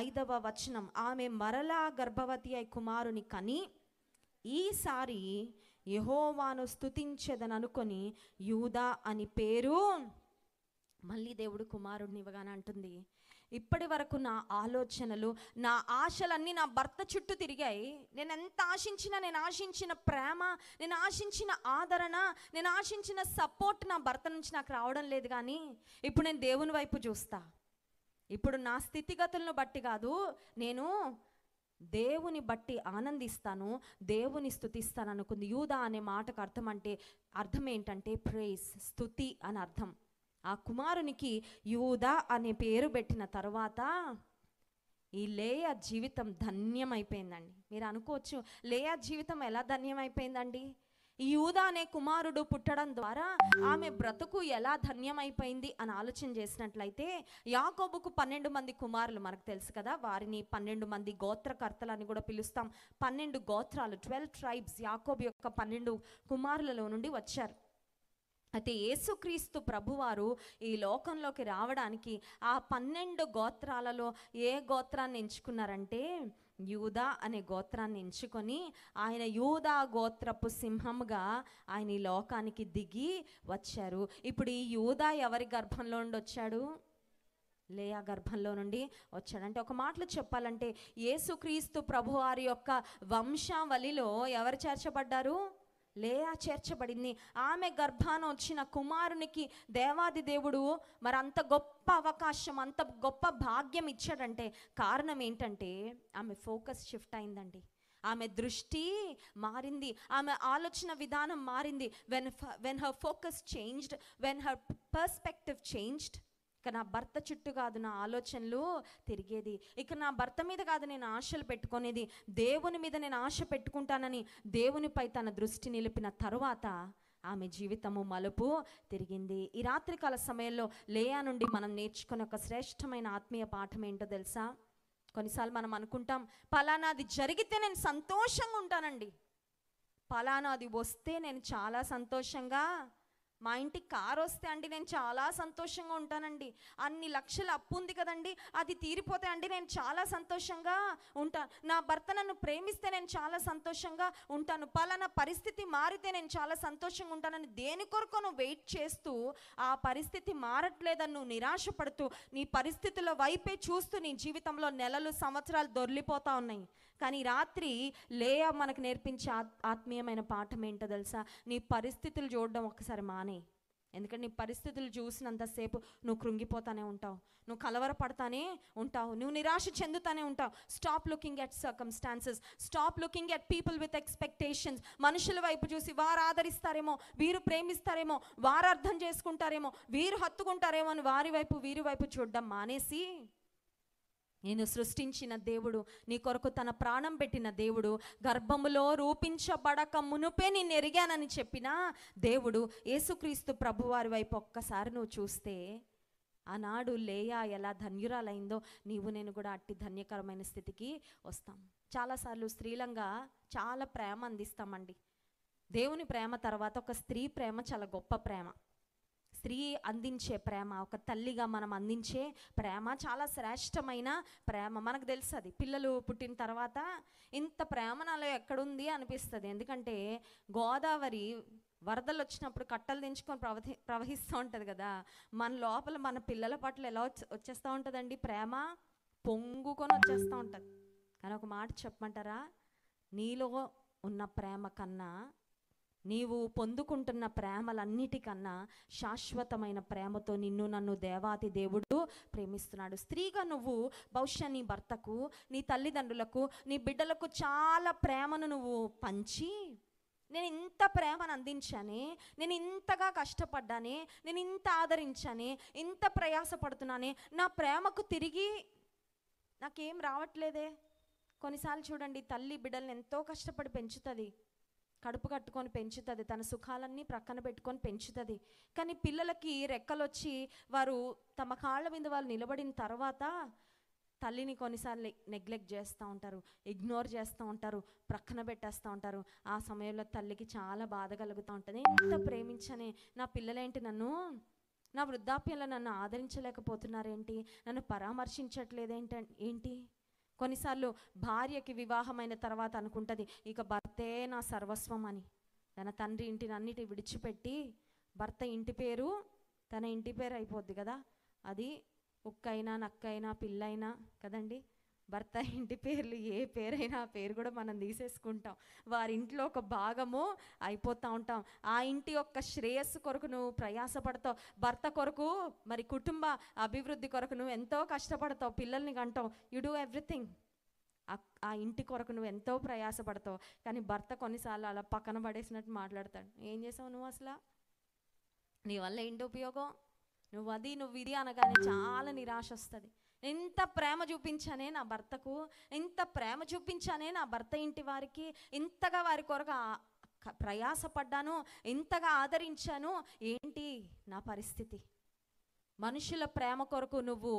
ఐదవ వచనం ఆమె మరలా గర్భవతి అయి కుమారుని కని ఈసారి యహోవాను స్థుతించేదని అనుకొని యూదా అని పేరు మళ్ళీ దేవుడు కుమారుడిని ఇవ్వగానే అంటుంది ఇప్పటి వరకు నా ఆలోచనలు నా ఆశలన్నీ నా భర్త చుట్టూ తిరిగాయి నేను ఎంత ఆశించినా నేను ఆశించిన ప్రేమ నేను ఆశించిన ఆదరణ నేను ఆశించిన సపోర్ట్ నా భర్త నుంచి నాకు రావడం లేదు కానీ ఇప్పుడు నేను దేవుని వైపు చూస్తా ఇప్పుడు నా స్థితిగతులను బట్టి కాదు నేను దేవుని బట్టి ఆనందిస్తాను దేవుని స్థుతిస్తాను అనుకుంది యూదా అనే మాటకు అర్థం అంటే అర్థం ఏంటంటే ప్రేస్ స్థుతి అని అర్థం ఆ కుమారునికి యూదా అనే పేరు పెట్టిన తర్వాత ఈ లేయా జీవితం ధన్యమైపోయిందండి మీరు అనుకోవచ్చు లేయా జీవితం ఎలా ధన్యమైపోయిందండి ఈ యూదా అనే కుమారుడు పుట్టడం ద్వారా ఆమె బ్రతుకు ఎలా ధన్యమైపోయింది అని ఆలోచన చేసినట్లయితే యాకోబుకు పన్నెండు మంది కుమారులు మనకు తెలుసు కదా వారిని పన్నెండు మంది గోత్రకర్తలు అని కూడా పిలుస్తాం పన్నెండు గోత్రాలు ట్వెల్వ్ ట్రైబ్స్ యాకోబు యొక్క పన్నెండు కుమారులలో నుండి వచ్చారు అయితే యేసుక్రీస్తు ప్రభువారు ఈ లోకంలోకి రావడానికి ఆ పన్నెండు గోత్రాలలో ఏ గోత్రాన్ని ఎంచుకున్నారంటే యూదా అనే గోత్రాన్ని ఎంచుకొని ఆయన యూదా గోత్రపు సింహంగా ఆయన ఈ లోకానికి దిగి వచ్చారు ఇప్పుడు ఈ యూదా ఎవరి గర్భంలో నుండి వచ్చాడు లేయా గర్భంలో నుండి వచ్చాడంటే ఒక మాటలు చెప్పాలంటే యేసుక్రీస్తు ప్రభువారి యొక్క వంశావళిలో ఎవరు చేర్చబడ్డారు లేయా చేర్చబడింది ఆమె గర్భాన వచ్చిన కుమారునికి దేవాది దేవుడు మరి అంత గొప్ప అవకాశం అంత గొప్ప భాగ్యం ఇచ్చాడంటే కారణం ఏంటంటే ఆమె ఫోకస్ షిఫ్ట్ అయిందండి ఆమె దృష్టి మారింది ఆమె ఆలోచన విధానం మారింది when when her focus changed when her perspective changed ఇక నా భర్త చుట్టూ కాదు నా ఆలోచనలు తిరిగేది ఇక నా భర్త మీద కాదు నేను ఆశలు పెట్టుకునేది దేవుని మీద నేను ఆశ పెట్టుకుంటానని దేవునిపై తన దృష్టి నిలిపిన తరువాత ఆమె జీవితము మలుపు తిరిగింది ఈ రాత్రికాల సమయంలో లేయా నుండి మనం నేర్చుకునే ఒక శ్రేష్టమైన ఆత్మీయ పాఠం ఏంటో తెలుసా కొన్నిసార్లు మనం అనుకుంటాం పలానాది జరిగితే నేను సంతోషంగా ఉంటానండి పలానాది వస్తే నేను చాలా సంతోషంగా మా ఇంటికి కారు వస్తే అండి నేను చాలా సంతోషంగా ఉంటానండి అన్ని లక్షల అప్పు ఉంది కదండి అది తీరిపోతే అండి నేను చాలా సంతోషంగా ఉంటాను నా భర్త నన్ను ప్రేమిస్తే నేను చాలా సంతోషంగా ఉంటాను పలానా పరిస్థితి మారితే నేను చాలా సంతోషంగా ఉంటానని దేని కొరకు నువ్వు వెయిట్ చేస్తూ ఆ పరిస్థితి మారట్లేదని నువ్వు నిరాశపడుతూ నీ పరిస్థితుల వైపే చూస్తూ నీ జీవితంలో నెలలు సంవత్సరాలు దొర్లిపోతా ఉన్నాయి కానీ రాత్రి లేయా మనకు నేర్పించే ఆత్మీయమైన పాఠం ఏంటో తెలుసా నీ పరిస్థితులు చూడడం ఒకసారి మానే ఎందుకంటే నీ పరిస్థితులు చూసినంతసేపు నువ్వు కృంగిపోతానే ఉంటావు నువ్వు కలవరపడతానే ఉంటావు నువ్వు నిరాశ చెందుతానే ఉంటావు stop looking at circumstances stop looking at people with expectations మనుషుల వైపు చూసి వారు ఆదరిస్తారేమో వీరు ప్రేమిస్తారేమో వారు అర్థం చేసుకుంటారేమో వీరు హత్తుకుంటారేమో అని వారి వైపు వీరి వైపు చూడడం మానేసి నేను సృష్టించిన దేవుడు నీ కొరకు తన ప్రాణం పెట్టిన దేవుడు గర్భములో రూపించబడక మునుపే నేను ఎరిగానని చెప్పిన దేవుడు యేసుక్రీస్తు ప్రభువారి వైపు ఒక్కసారి నువ్వు చూస్తే ఆనాడు లేయా ఎలా ధన్యురాలైందో నీవు నేను కూడా అట్టి ధన్యకరమైన స్థితికి వస్తాం చాలాసార్లు స్త్రీలంగా చాలా ప్రేమ అందిస్తామండి దేవుని ప్రేమ తర్వాత ఒక స్త్రీ ప్రేమ చాలా గొప్ప ప్రేమ స్త్రీ అందించే ప్రేమ ఒక తల్లిగా మనం అందించే ప్రేమ చాలా శ్రేష్టమైన ప్రేమ మనకు తెలుసు అది పిల్లలు పుట్టిన తర్వాత ఇంత ప్రేమ నాలో ఎక్కడుంది అనిపిస్తుంది ఎందుకంటే గోదావరి వరదలు వచ్చినప్పుడు కట్టలు దించుకొని ప్రవహి ప్రవహిస్తూ ఉంటుంది కదా మన లోపల మన పిల్లల పట్ల ఎలా వచ్చేస్తూ ఉంటుందండి ప్రేమ పొంగుకొని వచ్చేస్తూ ఉంటుంది కానీ ఒక మాట చెప్పమంటారా నీలో ఉన్న ప్రేమ కన్నా నీవు పొందుకుంటున్న ప్రేమలన్నిటికన్నా శాశ్వతమైన ప్రేమతో నిన్ను నన్ను దేవాతి దేవుడు ప్రేమిస్తున్నాడు స్త్రీగా నువ్వు బహుశా నీ భర్తకు నీ తల్లిదండ్రులకు నీ బిడ్డలకు చాలా ప్రేమను నువ్వు పంచి నేను ఇంత ప్రేమను అందించానే నేను ఇంతగా కష్టపడ్డానే నేను ఇంత ఆదరించానే ఇంత ప్రయాసపడుతున్నానే నా ప్రేమకు తిరిగి నాకేం రావట్లేదే కొన్నిసార్లు చూడండి తల్లి బిడ్డల్ని ఎంతో కష్టపడి పెంచుతుంది కడుపు కట్టుకొని పెంచుతుంది తన సుఖాలన్నీ ప్రక్కన పెట్టుకొని పెంచుతుంది కానీ పిల్లలకి రెక్కలు వచ్చి వారు తమ కాళ్ళ మీద వాళ్ళు నిలబడిన తర్వాత తల్లిని కొన్నిసార్లు నెగ్లెక్ట్ చేస్తూ ఉంటారు ఇగ్నోర్ చేస్తూ ఉంటారు ప్రక్కన పెట్టేస్తూ ఉంటారు ఆ సమయంలో తల్లికి చాలా బాధ కలుగుతూ ఉంటుంది ఎంత ప్రేమించని నా పిల్లలేంటి నన్ను నా వృద్ధాప్యంలో నన్ను ఆదరించలేకపోతున్నారేంటి నన్ను పరామర్శించట్లేదేంట ఏంటి కొన్నిసార్లు భార్యకి వివాహమైన తర్వాత అనుకుంటుంది ఇక భర్తే నా సర్వస్వం అని తన తండ్రి ఇంటిని అన్నిటి విడిచిపెట్టి భర్త ఇంటి పేరు తన ఇంటి పేరు అయిపోద్ది కదా అది ఉక్కైనా నక్కైనా పిల్లైనా కదండి భర్త ఇంటి పేర్లు ఏ పేరైనా ఆ పేరు కూడా మనం తీసేసుకుంటాం వారి ఇంట్లో ఒక భాగము అయిపోతూ ఉంటాం ఆ ఇంటి యొక్క శ్రేయస్సు కొరకు నువ్వు ప్రయాసపడతావు భర్త కొరకు మరి కుటుంబ అభివృద్ధి కొరకు నువ్వు ఎంతో కష్టపడతావు పిల్లల్ని కంటావు యు డూ ఎవ్రీథింగ్ ఆ ఇంటి కొరకు నువ్వు ఎంతో ప్రయాసపడతావు కానీ భర్త కొన్నిసార్లు అలా పక్కన పడేసినట్టు మాట్లాడతాడు ఏం చేసావు నువ్వు అసలు నీ వల్ల ఏంటి ఉపయోగం నువ్వు అది నువ్వు ఇది అనగానే చాలా నిరాశ వస్తుంది ఎంత ప్రేమ చూపించానే నా భర్తకు ఎంత ప్రేమ చూపించానే నా భర్త ఇంటి వారికి ఇంతగా వారి కొరకు ప్రయాసపడ్డాను ఇంతగా ఆదరించాను ఏంటి నా పరిస్థితి మనుషుల ప్రేమ కొరకు నువ్వు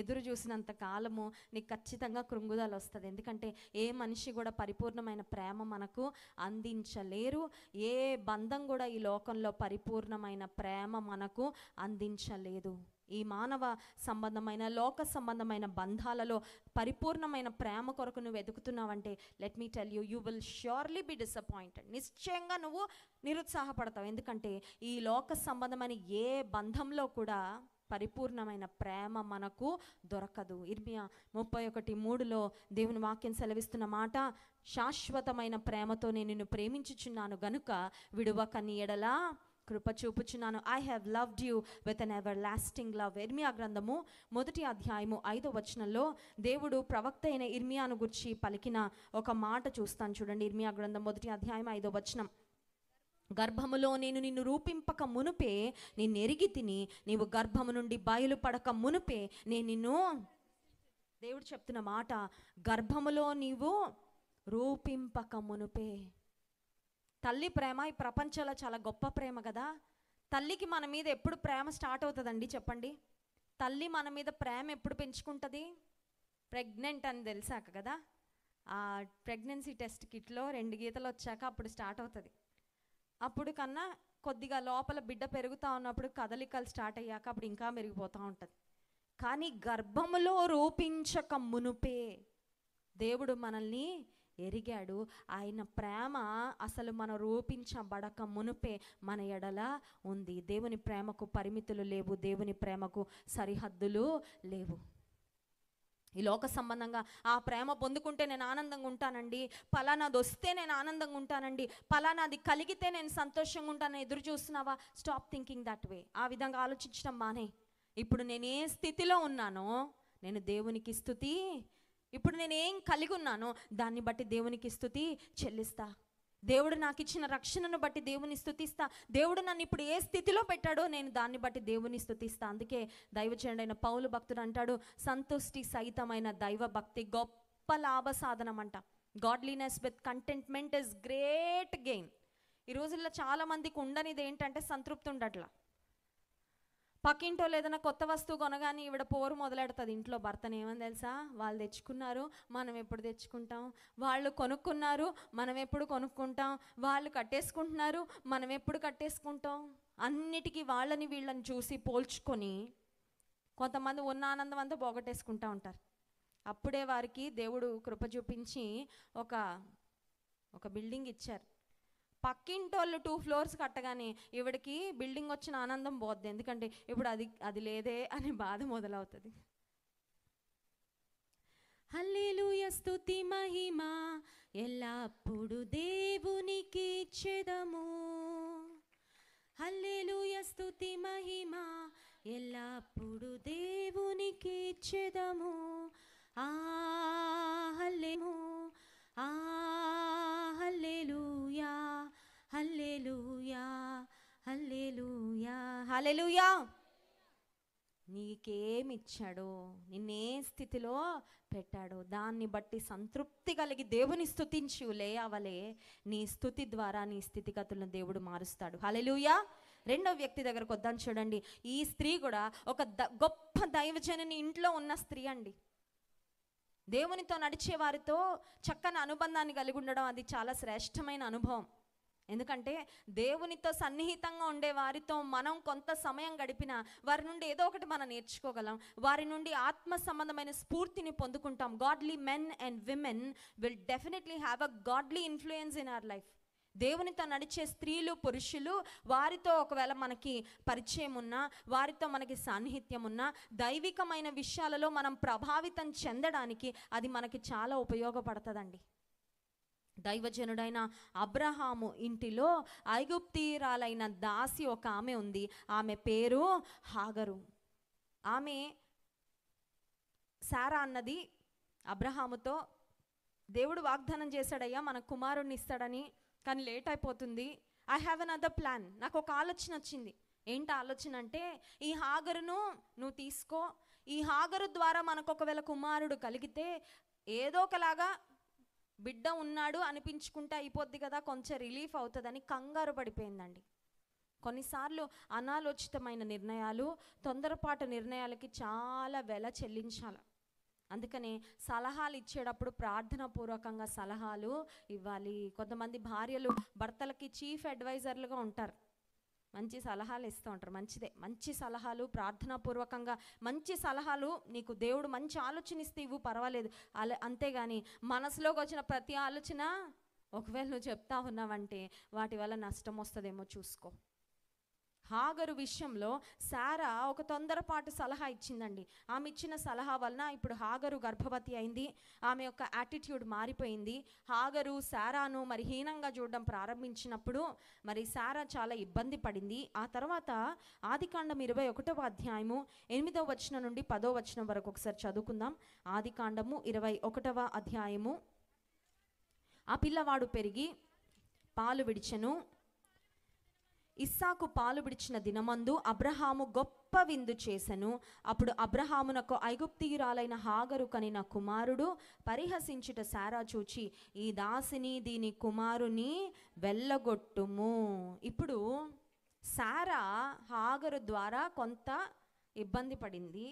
ఎదురు చూసినంత కాలము నీకు ఖచ్చితంగా కృంగుదల వస్తుంది ఎందుకంటే ఏ మనిషి కూడా పరిపూర్ణమైన ప్రేమ మనకు అందించలేరు ఏ బంధం కూడా ఈ లోకంలో పరిపూర్ణమైన ప్రేమ మనకు అందించలేదు ఈ మానవ సంబంధమైన లోక సంబంధమైన బంధాలలో పరిపూర్ణమైన ప్రేమ కొరకు నువ్వు వెతుకుతున్నావంటే let me tell you you will surely be disappointed నిశ్చయంగా నువ్వు నిరుత్సాహపడతావు ఎందుకంటే ఈ లోక సంబంధమైన ఏ బంధంలో కూడా పరిపూర్ణమైన ప్రేమ మనకు దొరకదు ఇర్మియా ముప్పై ఒకటి మూడులో దేవుని వాక్యం సెలవిస్తున్న మాట శాశ్వతమైన ప్రేమతో నేను నిన్ను ప్రేమించుచున్నాను గనుక విడువకని ఎడలా కృప చూపుచున్నాను I have loved you with an everlasting love ఇర్మియా గ్రంథము మొదటి అధ్యాయము ఐదో వచనంలో దేవుడు ప్రవక్త అయిన ఇర్మియాను గురించి పలికిన ఒక మాట చూస్తాను చూడండి ఇర్మియా గ్రంథం మొదటి అధ్యాయం ఐదో వచనం గర్భములో నేను నిన్ను రూపింపక మునుపే నిన్ను ఎరిగి తిని నీవు గర్భము నుండి బయలుపడక మునుపే నేను నిన్ను దేవుడు చెప్తున్న మాట గర్భములో నీవు రూపింపక మునుపే తల్లి ప్రేమ ఈ ప్రపంచంలో చాలా గొప్ప ప్రేమ కదా తల్లికి మన మీద ఎప్పుడు ప్రేమ స్టార్ట్ అవుతుందండి చెప్పండి తల్లి మన మీద ప్రేమ ఎప్పుడు పెంచుకుంటుంది ప్రెగ్నెంట్ అని తెలిసాక కదా ఆ ప్రెగ్నెన్సీ టెస్ట్ కిట్లో రెండు గీతలు వచ్చాక అప్పుడు స్టార్ట్ అవుతుంది అప్పుడు కన్నా కొద్దిగా లోపల బిడ్డ పెరుగుతూ ఉన్నప్పుడు కదలికలు స్టార్ట్ అయ్యాక అప్పుడు ఇంకా మెరిగిపోతూ ఉంటుంది కానీ గర్భములో రూపించక మునుపే దేవుడు మనల్ని ఎరిగాడు ఆయన ప్రేమ అసలు మనం రూపించబడక మునుపే మన ఎడల ఉంది దేవుని ప్రేమకు పరిమితులు లేవు దేవుని ప్రేమకు సరిహద్దులు లేవు ఈ లోక సంబంధంగా ఆ ప్రేమ పొందుకుంటే నేను ఆనందంగా ఉంటానండి పలానాది వస్తే నేను ఆనందంగా ఉంటానండి పలానాది కలిగితే నేను సంతోషంగా ఉంటాను ఎదురు చూస్తున్నావా స్టాప్ థింకింగ్ దట్ వే ఆ విధంగా ఆలోచించడం మానే ఇప్పుడు నేను ఏ స్థితిలో ఉన్నానో నేను దేవునికి స్థుతి ఇప్పుడు నేను ఏం కలిగి ఉన్నానో దాన్ని బట్టి దేవునికి స్థుతి చెల్లిస్తా దేవుడు నాకు ఇచ్చిన రక్షణను బట్టి దేవుని స్థుతిస్తా దేవుడు నన్ను ఇప్పుడు ఏ స్థితిలో పెట్టాడో నేను దాన్ని బట్టి దేవుని స్థుతిస్తా అందుకే దైవచేయుడైన పౌలు భక్తుడు అంటాడు సంతుష్టి సహితమైన దైవ భక్తి గొప్ప లాభ సాధనం అంట godliness with contentment is great gain ఈ రోజుల్లో చాలామందికి ఉండనిది ఏంటంటే సంతృప్తి ఉండట్లా పక్కింటో లేదన్నా కొత్త వస్తువు కొనగానే ఈవిడ పోరు మొదలెడుతుంది ఇంట్లో భర్తను ఏమని తెలుసా వాళ్ళు తెచ్చుకున్నారు మనం ఎప్పుడు తెచ్చుకుంటాం వాళ్ళు కొనుక్కున్నారు మనం ఎప్పుడు కొనుక్కుంటాం వాళ్ళు కట్టేసుకుంటున్నారు మనం ఎప్పుడు కట్టేసుకుంటాం అన్నిటికీ వాళ్ళని వీళ్ళని చూసి పోల్చుకొని కొంతమంది ఉన్న ఆనందం అంతా పోగొట్టేసుకుంటా ఉంటారు అప్పుడే వారికి దేవుడు కృప చూపించి ఒక ఒక బిల్డింగ్ ఇచ్చారు పక్కింటోళ్ళు టూ ఫ్లోర్స్ కట్టగానే ఈవిడికి బిల్డింగ్ వచ్చిన ఆనందం పోద్ది ఎందుకంటే ఇప్పుడు అది అది లేదే అనే బాధ మొదలవుతుంది హల్లేలుయ స్థుతి మహిమ ఎల్లప్పుడు దేవునికి చెదము హల్లేలుయ స్థుతి మహిమ ఎల్లప్పుడు దేవునికి చెదము ఆ హల్లేము ఆ హల్లెలూయా హల్లెలూయా హల్లెలూయా హల్లెలూయా నీకేమిచ్చాడో నిన్నే స్థితిలో పెట్టాడో దాన్ని బట్టి సంతృప్తి కలిగి దేవుని స్థుతించు లేవలే నీ స్థుతి ద్వారా నీ స్థితిగతులను దేవుడు మారుస్తాడు హలెలుయా రెండో వ్యక్తి దగ్గరకు వద్దాను చూడండి ఈ స్త్రీ కూడా ఒక గొప్ప దైవజనని ఇంట్లో ఉన్న స్త్రీ అండి దేవునితో నడిచే వారితో చక్కని అనుబంధాన్ని కలిగి ఉండడం అది చాలా శ్రేష్టమైన అనుభవం ఎందుకంటే దేవునితో సన్నిహితంగా ఉండే వారితో మనం కొంత సమయం గడిపినా వారి నుండి ఏదో ఒకటి మనం నేర్చుకోగలం వారి నుండి ఆత్మ సంబంధమైన స్ఫూర్తిని పొందుకుంటాం godly men and women will definitely have a godly influence in our life దేవునితో నడిచే స్త్రీలు పురుషులు వారితో ఒకవేళ మనకి పరిచయం ఉన్నా వారితో మనకి సాన్నిహిత్యం ఉన్నా దైవికమైన విషయాలలో మనం ప్రభావితం చెందడానికి అది మనకి చాలా ఉపయోగపడుతుందండి దైవజనుడైన అబ్రహాము ఇంటిలో ఐగుప్తీరాలైన దాసి ఒక ఆమె ఉంది ఆమె పేరు హాగరు ఆమె సారా అన్నది అబ్రహాముతో దేవుడు వాగ్దానం చేశాడయ్యా మన కుమారుణ్ణి ఇస్తాడని కానీ లేట్ అయిపోతుంది I have another plan నాకు ఒక ఆలోచన వచ్చింది ఏంటి ఆలోచన అంటే ఈ హాగరును నువ్వు తీసుకో ఈ హాగరు ద్వారా మనకు ఒకవేళ కుమారుడు కలిగితే ఏదో ఒకలాగా బిడ్డ ఉన్నాడు అనిపించుకుంటే అయిపోద్ది కదా కొంచెం రిలీఫ్ అవుతుందని కంగారు పడిపోయిందండి కొన్నిసార్లు అనాలోచితమైన నిర్ణయాలు తొందరపాటు నిర్ణయాలకి చాలా వెల చెల్లించాలి అందుకని సలహాలు ఇచ్చేటప్పుడు ప్రార్థన పూర్వకంగా సలహాలు ఇవ్వాలి కొంతమంది భార్యలు భర్తలకి చీఫ్ అడ్వైజర్లుగా ఉంటారు మంచి సలహాలు ఇస్తూ ఉంటారు మంచిదే మంచి సలహాలు ప్రార్థనాపూర్వకంగా మంచి సలహాలు నీకు దేవుడు మంచి ఆలోచన ఇస్తే ఇవ్వు పర్వాలేదు అలా అంతేగాని మనసులోకి వచ్చిన ప్రతి ఆలోచన ఒకవేళ నువ్వు చెప్తా ఉన్నావంటే వాటి వల్ల నష్టం వస్తుందేమో చూసుకో హాగరు విషయంలో సారా ఒక తొందరపాటు సలహా ఇచ్చిందండి ఆమె ఇచ్చిన సలహా వలన ఇప్పుడు హాగరు గర్భవతి అయింది ఆమె యొక్క యాటిట్యూడ్ మారిపోయింది హాగరు సారాను మరి హీనంగా చూడడం ప్రారంభించినప్పుడు మరి సారా చాలా ఇబ్బంది పడింది ఆ తర్వాత ఆదికాండం ఇరవై ఒకటవ అధ్యాయము ఎనిమిదవ వచనం నుండి పదో వచనం వరకు ఒకసారి చదువుకుందాం ఆదికాండము ఇరవై ఒకటవ అధ్యాయము ఆ పిల్లవాడు పెరిగి పాలు విడిచెను ఇస్సాకు పాలు విడిచిన దినమందు అబ్రహాము గొప్ప విందు చేసెను అప్పుడు అబ్రహామునకు ఐగుప్తియురాలైన హాగరు కనిన కుమారుడు పరిహసించుట సారా చూచి ఈ దాసిని దీని కుమారుని వెళ్ళగొట్టుము ఇప్పుడు సారా హాగరు ద్వారా కొంత ఇబ్బంది పడింది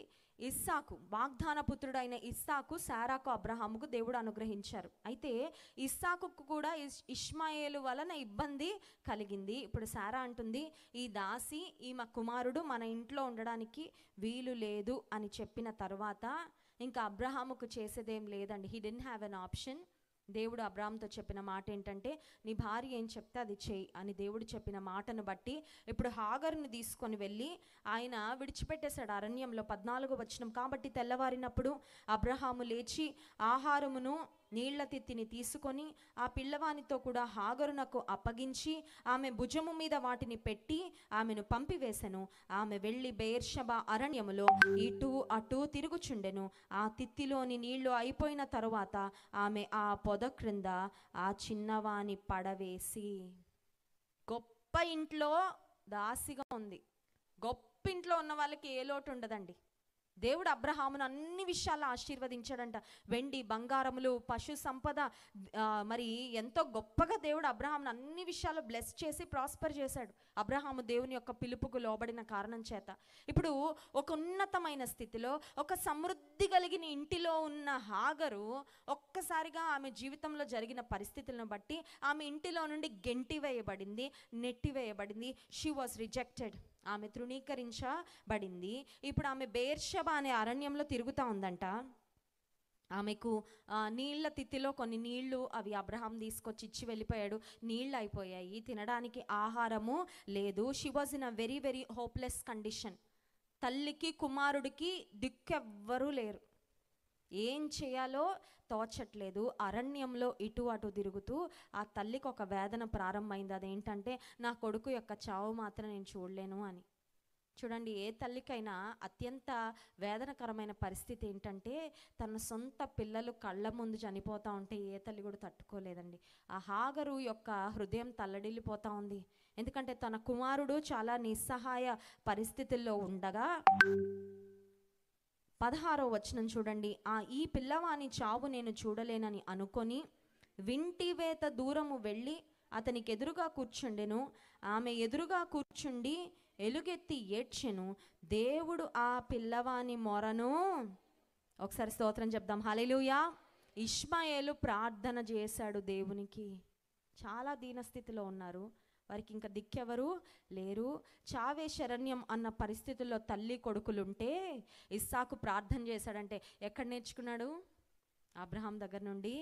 ఇస్సాకు వాగ్దాన పుత్రుడైన ఇస్సాకు శారాకు అబ్రహాముకు దేవుడు అనుగ్రహించారు అయితే ఇస్సాకు కూడా ఇష్మాయేలు వలన ఇబ్బంది కలిగింది ఇప్పుడు శారా అంటుంది ఈ దాసి ఈ మా కుమారుడు మన ఇంట్లో ఉండడానికి వీలు లేదు అని చెప్పిన తర్వాత ఇంకా అబ్రహాముకు చేసేదేం లేదండి he didn't have an option దేవుడు అబ్రామ్తో చెప్పిన మాట ఏంటంటే నీ భార్య ఏం చెప్తే అది చేయి అని దేవుడు చెప్పిన మాటను బట్టి ఇప్పుడు హాగర్ను తీసుకొని వెళ్ళి ఆయన విడిచిపెట్టేశాడు అరణ్యంలో పద్నాలుగు వచ్చినం కాబట్టి తెల్లవారినప్పుడు అబ్రహాము లేచి ఆహారమును నీళ్ల తిత్తిని తీసుకొని ఆ పిల్లవానితో కూడా హాగరునకు అప్పగించి ఆమె భుజము మీద వాటిని పెట్టి ఆమెను పంపివేశను ఆమె వెళ్ళి బేర్షబ అరణ్యములో ఇటు అటు తిరుగుచుండెను ఆ తిత్తిలోని నీళ్లు అయిపోయిన తరువాత ఆమె ఆ పొద క్రింద ఆ చిన్నవాని పడవేసి గొప్ప ఇంట్లో దాసిగా ఉంది గొప్ప ఇంట్లో ఉన్న వాళ్ళకి ఏ లోటు ఉండదండి దేవుడు అబ్రహామును అన్ని విషయాల్లో ఆశీర్వదించాడంట వెండి బంగారములు పశు సంపద మరి ఎంతో గొప్పగా దేవుడు అబ్రహాంను అన్ని విషయాలు బ్లెస్ చేసి ప్రాస్పర్ చేశాడు అబ్రహాము దేవుని యొక్క పిలుపుకు లోబడిన కారణం చేత ఇప్పుడు ఒక ఉన్నతమైన స్థితిలో ఒక సమృద్ధి కలిగిన ఇంటిలో ఉన్న హాగరు ఒక్కసారిగా ఆమె జీవితంలో జరిగిన పరిస్థితులను బట్టి ఆమె ఇంటిలో నుండి గెంటివేయబడింది నెట్టివేయబడింది షీ వాజ్ రిజెక్టెడ్ ఆమె తృణీకరించబడింది ఇప్పుడు ఆమె బేర్షబ అనే అరణ్యంలో తిరుగుతూ ఉందంట ఆమెకు నీళ్ల తిత్తిలో కొన్ని నీళ్లు అవి అబ్రహాం తీసుకొచ్చి ఇచ్చి వెళ్ళిపోయాడు నీళ్ళు అయిపోయాయి తినడానికి ఆహారము లేదు she was in a very very hopeless condition తల్లికి కుమారుడికి దిక్కెవ్వరూ లేరు ఏం చేయాలో తోచట్లేదు అరణ్యంలో ఇటు అటు తిరుగుతూ ఆ తల్లికి ఒక వేదన ప్రారంభమైంది అదేంటంటే నా కొడుకు యొక్క చావు మాత్రం నేను చూడలేను అని చూడండి ఏ తల్లికైనా అత్యంత వేదనకరమైన పరిస్థితి ఏంటంటే తన సొంత పిల్లలు కళ్ళ ముందు చనిపోతూ ఉంటే ఏ తల్లి కూడా తట్టుకోలేదండి ఆ హాగరు యొక్క హృదయం తల్లడిల్లిపోతూ ఉంది ఎందుకంటే తన కుమారుడు చాలా నిస్సహాయ పరిస్థితుల్లో ఉండగా పదహారో వచనం చూడండి ఆ ఈ పిల్లవాని చావు నేను చూడలేనని అనుకొని వింటివేత దూరము వెళ్ళి అతనికి ఎదురుగా కూర్చుండెను ఆమె ఎదురుగా కూర్చుండి ఎలుగెత్తి ఏడ్చెను దేవుడు ఆ పిల్లవాని మొరను ఒకసారి స్తోత్రం చెప్దాం హలెలుయా ఇష్మాయేలు ప్రార్థన చేశాడు దేవునికి చాలా దీనస్థితిలో ఉన్నారు వారికి ఇంకా దిక్కెవరు లేరు చావే శరణ్యం అన్న పరిస్థితుల్లో తల్లి కొడుకులుంటే ఇస్సాకు ప్రార్థన చేశాడంటే ఎక్కడ నేర్చుకున్నాడు అబ్రహాం దగ్గర నుండి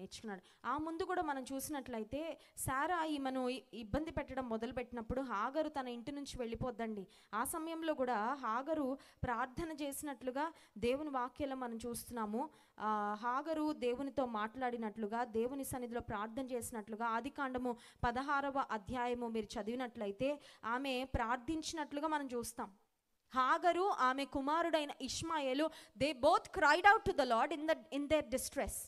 నేర్చుకున్నాడు ఆ ముందు కూడా మనం చూసినట్లయితే సారా ఈ మనం ఇబ్బంది పెట్టడం మొదలుపెట్టినప్పుడు హాగరు తన ఇంటి నుంచి వెళ్ళిపోద్దండి ఆ సమయంలో కూడా హాగరు ప్రార్థన చేసినట్లుగా దేవుని వాక్యాలను మనం చూస్తున్నాము హాగరు దేవునితో మాట్లాడినట్లుగా దేవుని సన్నిధిలో ప్రార్థన చేసినట్లుగా ఆది కాండము పదహారవ అధ్యాయము మీరు చదివినట్లయితే ఆమె ప్రార్థించినట్లుగా మనం చూస్తాం హాగరు ఆమె కుమారుడైన ఇష్మాయేలు they both cried out to the lord in the in their distress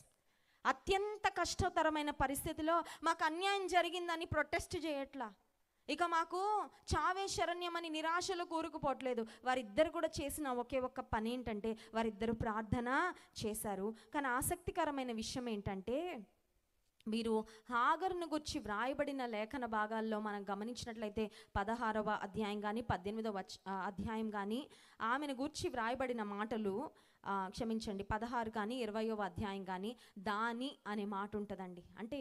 అత్యంత కష్టతరమైన పరిస్థితిలో మాకు అన్యాయం జరిగిందని ప్రొటెస్ట్ చేయట్లా ఇక మాకు చావే శరణ్యమని నిరాశలో కూరుకుపోవట్లేదు వారిద్దరు కూడా చేసిన ఒకే ఒక్క పని ఏంటంటే వారిద్దరు ప్రార్థన చేశారు కానీ ఆసక్తికరమైన విషయం ఏంటంటే మీరు హాగర్ను గుర్చి వ్రాయబడిన లేఖన భాగాల్లో మనం గమనించినట్లయితే పదహారవ అధ్యాయం కానీ పద్దెనిమిదవ అధ్యాయం కానీ ఆమెను గుర్చి వ్రాయబడిన మాటలు క్షమించండి పదహారు కానీ ఇరవయవ అధ్యాయం కానీ దాని అనే మాట ఉంటుందండి అంటే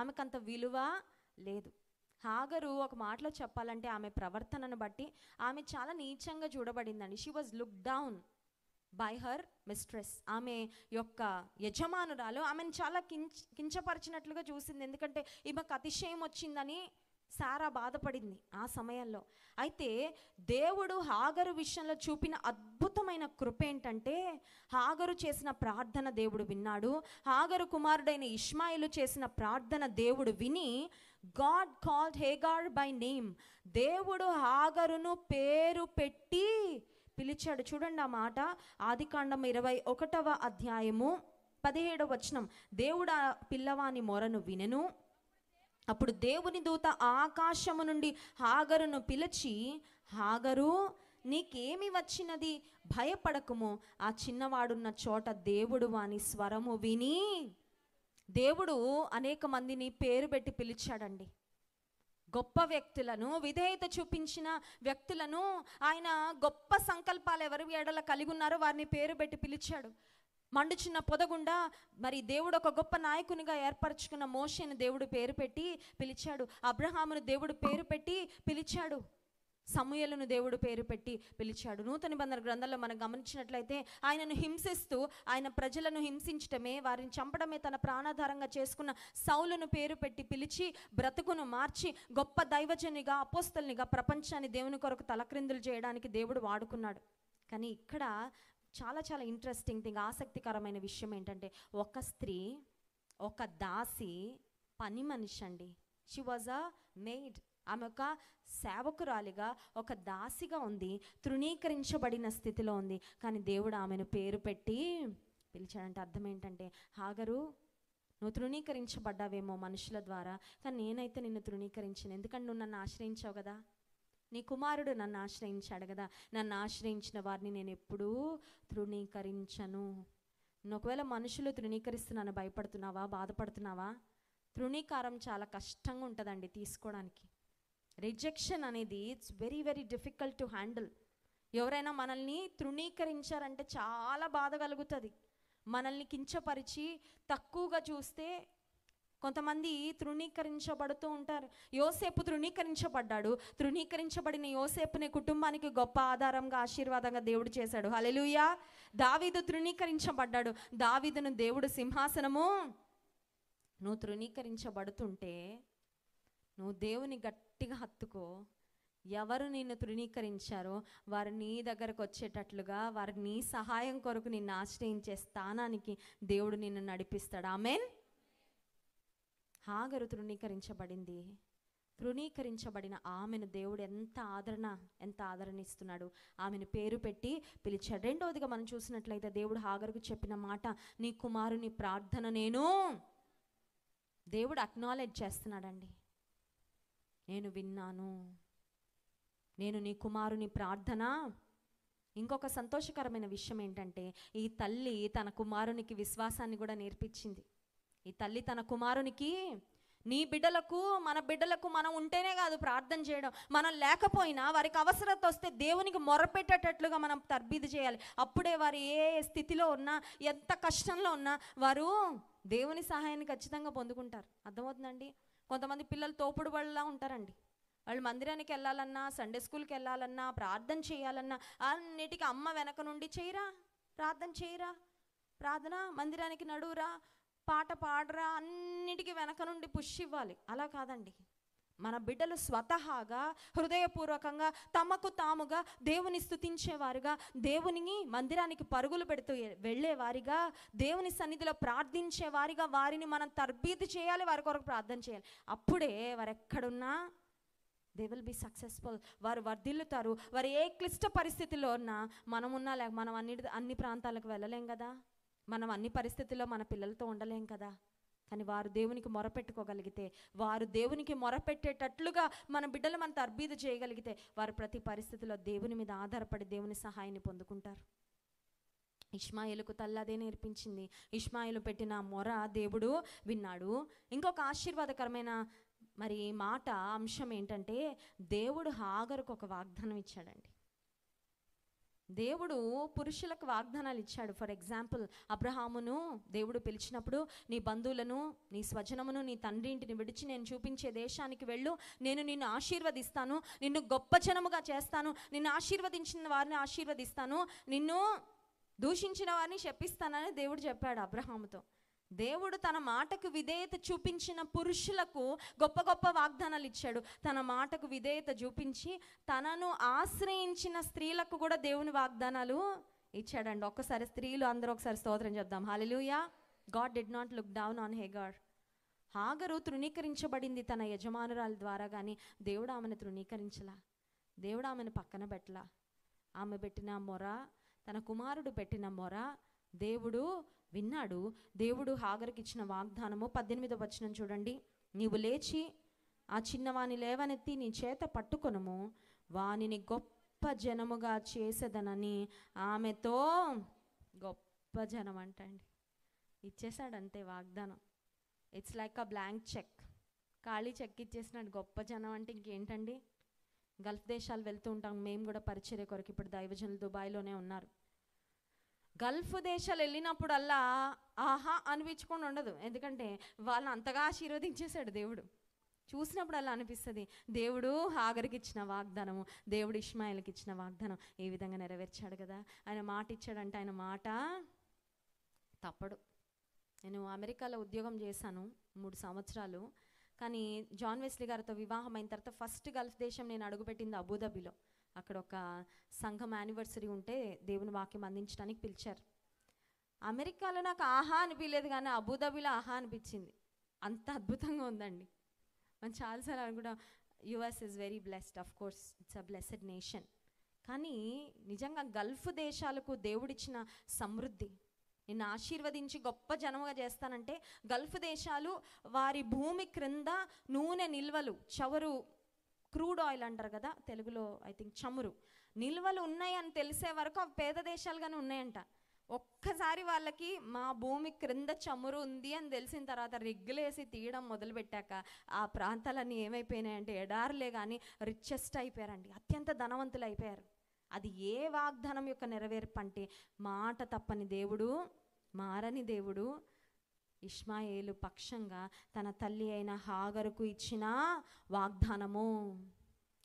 ఆమెకంత విలువ లేదు హాగరు ఒక మాటలో చెప్పాలంటే ఆమె ప్రవర్తనను బట్టి ఆమె చాలా నీచంగా చూడబడిందండి she was look down by her mistress ఆమె యొక్క యజమానురాలు ఆమెను చాలా కించ కించపరిచినట్లుగా చూసింది ఎందుకంటే ఈమెకు అతిశయం వచ్చిందని సారా బాధపడింది ఆ సమయంలో అయితే దేవుడు హాగరు విషయంలో చూపిన అద్భుతమైన కృప ఏంటంటే హాగరు చేసిన ప్రార్థన దేవుడు విన్నాడు హాగరు కుమారుడైన ఇష్మాయిలు చేసిన ప్రార్థన దేవుడు విని God called Hagar by name దేవుడు హాగరును పేరు పెట్టి పిలిచాడు చూడండి ఆ మాట ఆదికాండం ఇరవై ఒకటవ అధ్యాయము పదిహేడవ వచనం దేవుడు ఆ పిల్లవాని మొరను వినెను అప్పుడు దేవుని దూత ఆకాశము నుండి హాగరును పిలిచి హాగరు నీకేమి వచ్చినది భయపడకము ఆ చిన్నవాడున్న చోట దేవుడు వాని స్వరము విని దేవుడు అనేక మందిని పేరు పెట్టి పిలిచాడండి గొప్ప వ్యక్తులను విధేయత చూపించిన వ్యక్తులను ఆయన గొప్ప సంకల్పాలు ఎవరు ఎడల కలిగి ఉన్నారో వారిని పేరు పెట్టి పిలిచాడు మండుచిన్న పొదగుండా మరి దేవుడు ఒక గొప్ప నాయకునిగా ఏర్పరచుకున్న మోషను దేవుడు పేరు పెట్టి పిలిచాడు అబ్రహామును దేవుడు పేరు పెట్టి పిలిచాడు సమూయలను దేవుడు పేరు పెట్టి పిలిచాడు నూతన బంధన గ్రంథంలో మనం గమనించినట్లయితే ఆయనను హింసిస్తూ ఆయన ప్రజలను హింసించటమే వారిని చంపడమే తన ప్రాణాధారంగా చేసుకున్న సౌలను పేరు పెట్టి పిలిచి బ్రతుకును మార్చి గొప్ప దైవజనిగా అపోస్తల్నిగా ప్రపంచాన్ని దేవుని కొరకు తలక్రిందులు చేయడానికి దేవుడు వాడుకున్నాడు కానీ ఇక్కడ చాలా చాలా ఇంట్రెస్టింగ్ థింగ్ ఆసక్తికరమైన విషయం ఏంటంటే ఒక స్త్రీ ఒక దాసి పని మనిషి అండి షీ వాజ్ అ మెయిడ్ ఆమె ఒక సేవకురాలిగా ఒక దాసిగా ఉంది తృణీకరించబడిన స్థితిలో ఉంది కానీ దేవుడు ఆమెను పేరు పెట్టి పిలిచాడంటే అర్థం ఏంటంటే హాగరు నువ్వు తృణీకరించబడ్డావేమో మనుషుల ద్వారా కానీ నేనైతే నిన్ను తృణీకరించిన ఎందుకంటే నువ్వు నన్ను ఆశ్రయించావు కదా నీ కుమారుడు నన్ను ఆశ్రయించాడు కదా నన్ను ఆశ్రయించిన వారిని నేను ఎప్పుడూ తృణీకరించను ఒకవేళ మనుషులు తృణీకరిస్తున్నాను భయపడుతున్నావా బాధపడుతున్నావా తృణీకారం చాలా కష్టంగా ఉంటుందండి తీసుకోవడానికి రిజెక్షన్ అనేది it's very very difficult to handle ఎవరైనా మనల్ని తృణీకరించారంటే చాలా బాధ కలుగుతుంది మనల్ని కించపరిచి తక్కువగా చూస్తే కొంతమంది తృణీకరించబడుతూ ఉంటారు యోసేపు తృణీకరించబడ్డాడు తృణీకరించబడిన యోసేపుని కుటుంబానికి గొప్ప ఆధారంగా ఆశీర్వాదంగా దేవుడు చేశాడు హలెలుయా దావీదు తృణీకరించబడ్డాడు దావీదును దేవుడు సింహాసనము నువ్వు తృణీకరించబడుతుంటే నువ్వు దేవుని గట్ గట్టిగా హత్తుకో ఎవరు నిన్ను తృణీకరించారో వారు నీ దగ్గరకు వచ్చేటట్లుగా వారు నీ సహాయం కొరకు నిన్ను ఆశ్రయించే స్థానానికి దేవుడు నిన్ను నడిపిస్తాడు ఆమెన్ హాగరు తృణీకరించబడింది తృణీకరించబడిన ఆమెను దేవుడు ఎంత ఆదరణ ఎంత ఆదరణ ఇస్తున్నాడు ఆమెను పేరు పెట్టి పిలిచాడు రెండవదిగా మనం చూసినట్లయితే దేవుడు హాగరుకు చెప్పిన మాట నీ కుమారుని ప్రార్థన నేను దేవుడు అక్నాలెడ్జ్ చేస్తున్నాడండి నేను విన్నాను నేను నీ కుమారుని ప్రార్థన ఇంకొక సంతోషకరమైన విషయం ఏంటంటే ఈ తల్లి తన కుమారునికి విశ్వాసాన్ని కూడా నేర్పించింది ఈ తల్లి తన కుమారునికి నీ బిడ్డలకు మన బిడ్డలకు మనం ఉంటేనే కాదు ప్రార్థన చేయడం మనం లేకపోయినా వారికి అవసరత వస్తే దేవునికి మొరపెట్టేటట్లుగా మనం తర్బీదు చేయాలి అప్పుడే వారు ఏ స్థితిలో ఉన్నా ఎంత కష్టంలో ఉన్నా వారు దేవుని సహాయాన్ని ఖచ్చితంగా పొందుకుంటారు అర్థమవుతుందండి కొంతమంది పిల్లలు తోపుడు వాళ్ళలా ఉంటారండి వాళ్ళు మందిరానికి వెళ్ళాలన్నా సండే స్కూల్కి వెళ్ళాలన్నా ప్రార్థన చేయాలన్నా అన్నిటికీ అమ్మ వెనక నుండి చేయరా ప్రార్థన చేయరా ప్రార్థన మందిరానికి నడువురా పాట పాడరా అన్నిటికీ వెనక నుండి పుష్ ఇవ్వాలి అలా కాదండి మన బిడ్డలు స్వతహాగా హృదయపూర్వకంగా తమకు తాముగా దేవుని స్థుతించేవారుగా దేవుని మందిరానికి పరుగులు పెడుతూ వెళ్ళేవారిగా దేవుని సన్నిధిలో ప్రార్థించేవారిగా వారిని మనం తర్బీతి చేయాలి వారి కొరకు ప్రార్థన చేయాలి అప్పుడే వారు ఎక్కడున్నా దే విల్ బీ సక్సెస్ఫుల్ వారు వర్ధిల్లుతారు వారు ఏ క్లిష్ట పరిస్థితిలో ఉన్నా మనం ఉన్నా లేక మనం అన్ని అన్ని ప్రాంతాలకు వెళ్ళలేం కదా మనం అన్ని పరిస్థితుల్లో మన పిల్లలతో ఉండలేం కదా కానీ వారు దేవునికి మొరపెట్టుకోగలిగితే వారు దేవునికి మొరపెట్టేటట్లుగా మన బిడ్డలు మనం తర్బీదు చేయగలిగితే వారు ప్రతి పరిస్థితిలో దేవుని మీద ఆధారపడి దేవుని సహాయాన్ని పొందుకుంటారు ఇష్మాయిలకు తల్లాదే నేర్పించింది ఇష్మాయిలు పెట్టిన మొర దేవుడు విన్నాడు ఇంకొక ఆశీర్వాదకరమైన మరి మాట అంశం ఏంటంటే దేవుడు హాగరుకు ఒక వాగ్దానం ఇచ్చాడండి దేవుడు పురుషులకు వాగ్దానాలు ఇచ్చాడు ఫర్ ఎగ్జాంపుల్ అబ్రహామును దేవుడు పిలిచినప్పుడు నీ బంధువులను నీ స్వజనమును నీ తండ్రి ఇంటిని విడిచి నేను చూపించే దేశానికి వెళ్ళు నేను నిన్ను ఆశీర్వదిస్తాను నిన్ను గొప్ప జనముగా చేస్తాను నిన్ను ఆశీర్వదించిన వారిని ఆశీర్వదిస్తాను నిన్ను దూషించిన వారిని శపిస్తానని దేవుడు చెప్పాడు అబ్రహాముతో దేవుడు తన మాటకు విధేయత చూపించిన పురుషులకు గొప్ప గొప్ప వాగ్దానాలు ఇచ్చాడు తన మాటకు విధేయత చూపించి తనను ఆశ్రయించిన స్త్రీలకు కూడా దేవుని వాగ్దానాలు ఇచ్చాడండి ఒక్కసారి స్త్రీలు అందరూ ఒకసారి స్తోత్రం చెప్దాం hallelujah God did not look down on Hagar హాగరు తృణీకరించబడింది తన యజమానురాల ద్వారా కానీ దేవుడు ఆమెను తృణీకరించలా దేవుడు ఆమెను పక్కన పెట్టలా ఆమె పెట్టిన మొర తన కుమారుడు పెట్టిన మొర దేవుడు విన్నాడు దేవుడు హాగరికి ఇచ్చిన వాగ్దానము పద్దెనిమిదో వచనం చూడండి నీవు లేచి ఆ చిన్నవాని లేవనెత్తి నీ చేత పట్టుకొనము వానిని గొప్ప జనముగా చేసేదనని ఆమెతో గొప్ప జనం అంటండి ఇచ్చేసాడంతే వాగ్దానం it's like a blank cheque ఖాళీ చెక్ ఇచ్చేసినాడు గొప్ప జనం అంటే ఇంకేంటండి గల్ఫ్ దేశాలు వెళ్తూ ఉంటాం మేము కూడా పరిచర్య కొరకు ఇప్పుడు దైవజనులు దుబాయ్లోనే ఉన్నారు గల్ఫ్ దేశాలు వెళ్ళినప్పుడల్లా ఆహా అనిపించుకొని ఉండదు ఎందుకంటే వాళ్ళని అంతగా ఆశీర్వదించేశాడు దేవుడు చూసినప్పుడు అలా అనిపిస్తుంది దేవుడు హాగరికి ఇచ్చిన వాగ్దానము దేవుడు ఇష్మాయిల్కి ఇచ్చిన వాగ్దానం ఏ విధంగా నెరవేర్చాడు కదా ఆయన మాట ఇచ్చాడంటే ఆయన మాట తప్పడు నేను అమెరికాలో ఉద్యోగం చేశాను మూడు సంవత్సరాలు కానీ జాన్ వెస్లీ గారితో వివాహం అయిన తర్వాత ఫస్ట్ గల్ఫ్ దేశం నేను అడుగుపెట్టింది అబుదాబిలో అక్కడ ఒక సంఘం యానివర్సరీ ఉంటే దేవుని వాక్యం అందించడానికి పిలిచారు అమెరికాలో నాకు ఆహా అనిపించలేదు కానీ అబుదాబిలో ఆహా అనిపించింది అంత అద్భుతంగా ఉందండి మనం చాలాసార్లు అనుకుంటాం US is very blessed of course it's a blessed nation కానీ నిజంగా గల్ఫ్ దేశాలకు దేవుడిచ్చిన సమృద్ధి నిన్ను ఆశీర్వదించి గొప్ప జనముగా చేస్తానంటే గల్ఫ్ దేశాలు వారి భూమి క్రింద నూనె నిల్వలు చవరు క్రూడ్ ఆయిల్ అంటారు కదా తెలుగులో ఐ థింక్ చమురు నిల్వలు ఉన్నాయని తెలిసే వరకు అవి పేద దేశాలుగానే ఉన్నాయంట ఒక్కసారి వాళ్ళకి మా భూమి క్రింద చమురు ఉంది అని తెలిసిన తర్వాత రెగ్గులేసి తీయడం మొదలుపెట్టాక ఆ ప్రాంతాలన్నీ ఏమైపోయినాయంటే ఎడారులే కానీ రిచెస్ట్ అయిపోయారండి అత్యంత ధనవంతులు అయిపోయారు అది ఏ వాగ్దానం యొక్క నెరవేర్పంటే మాట తప్పని దేవుడు మారని దేవుడు ఇష్మాయేలు పక్షంగా తన తల్లి అయిన హాగరుకు ఇచ్చిన వాగ్దానము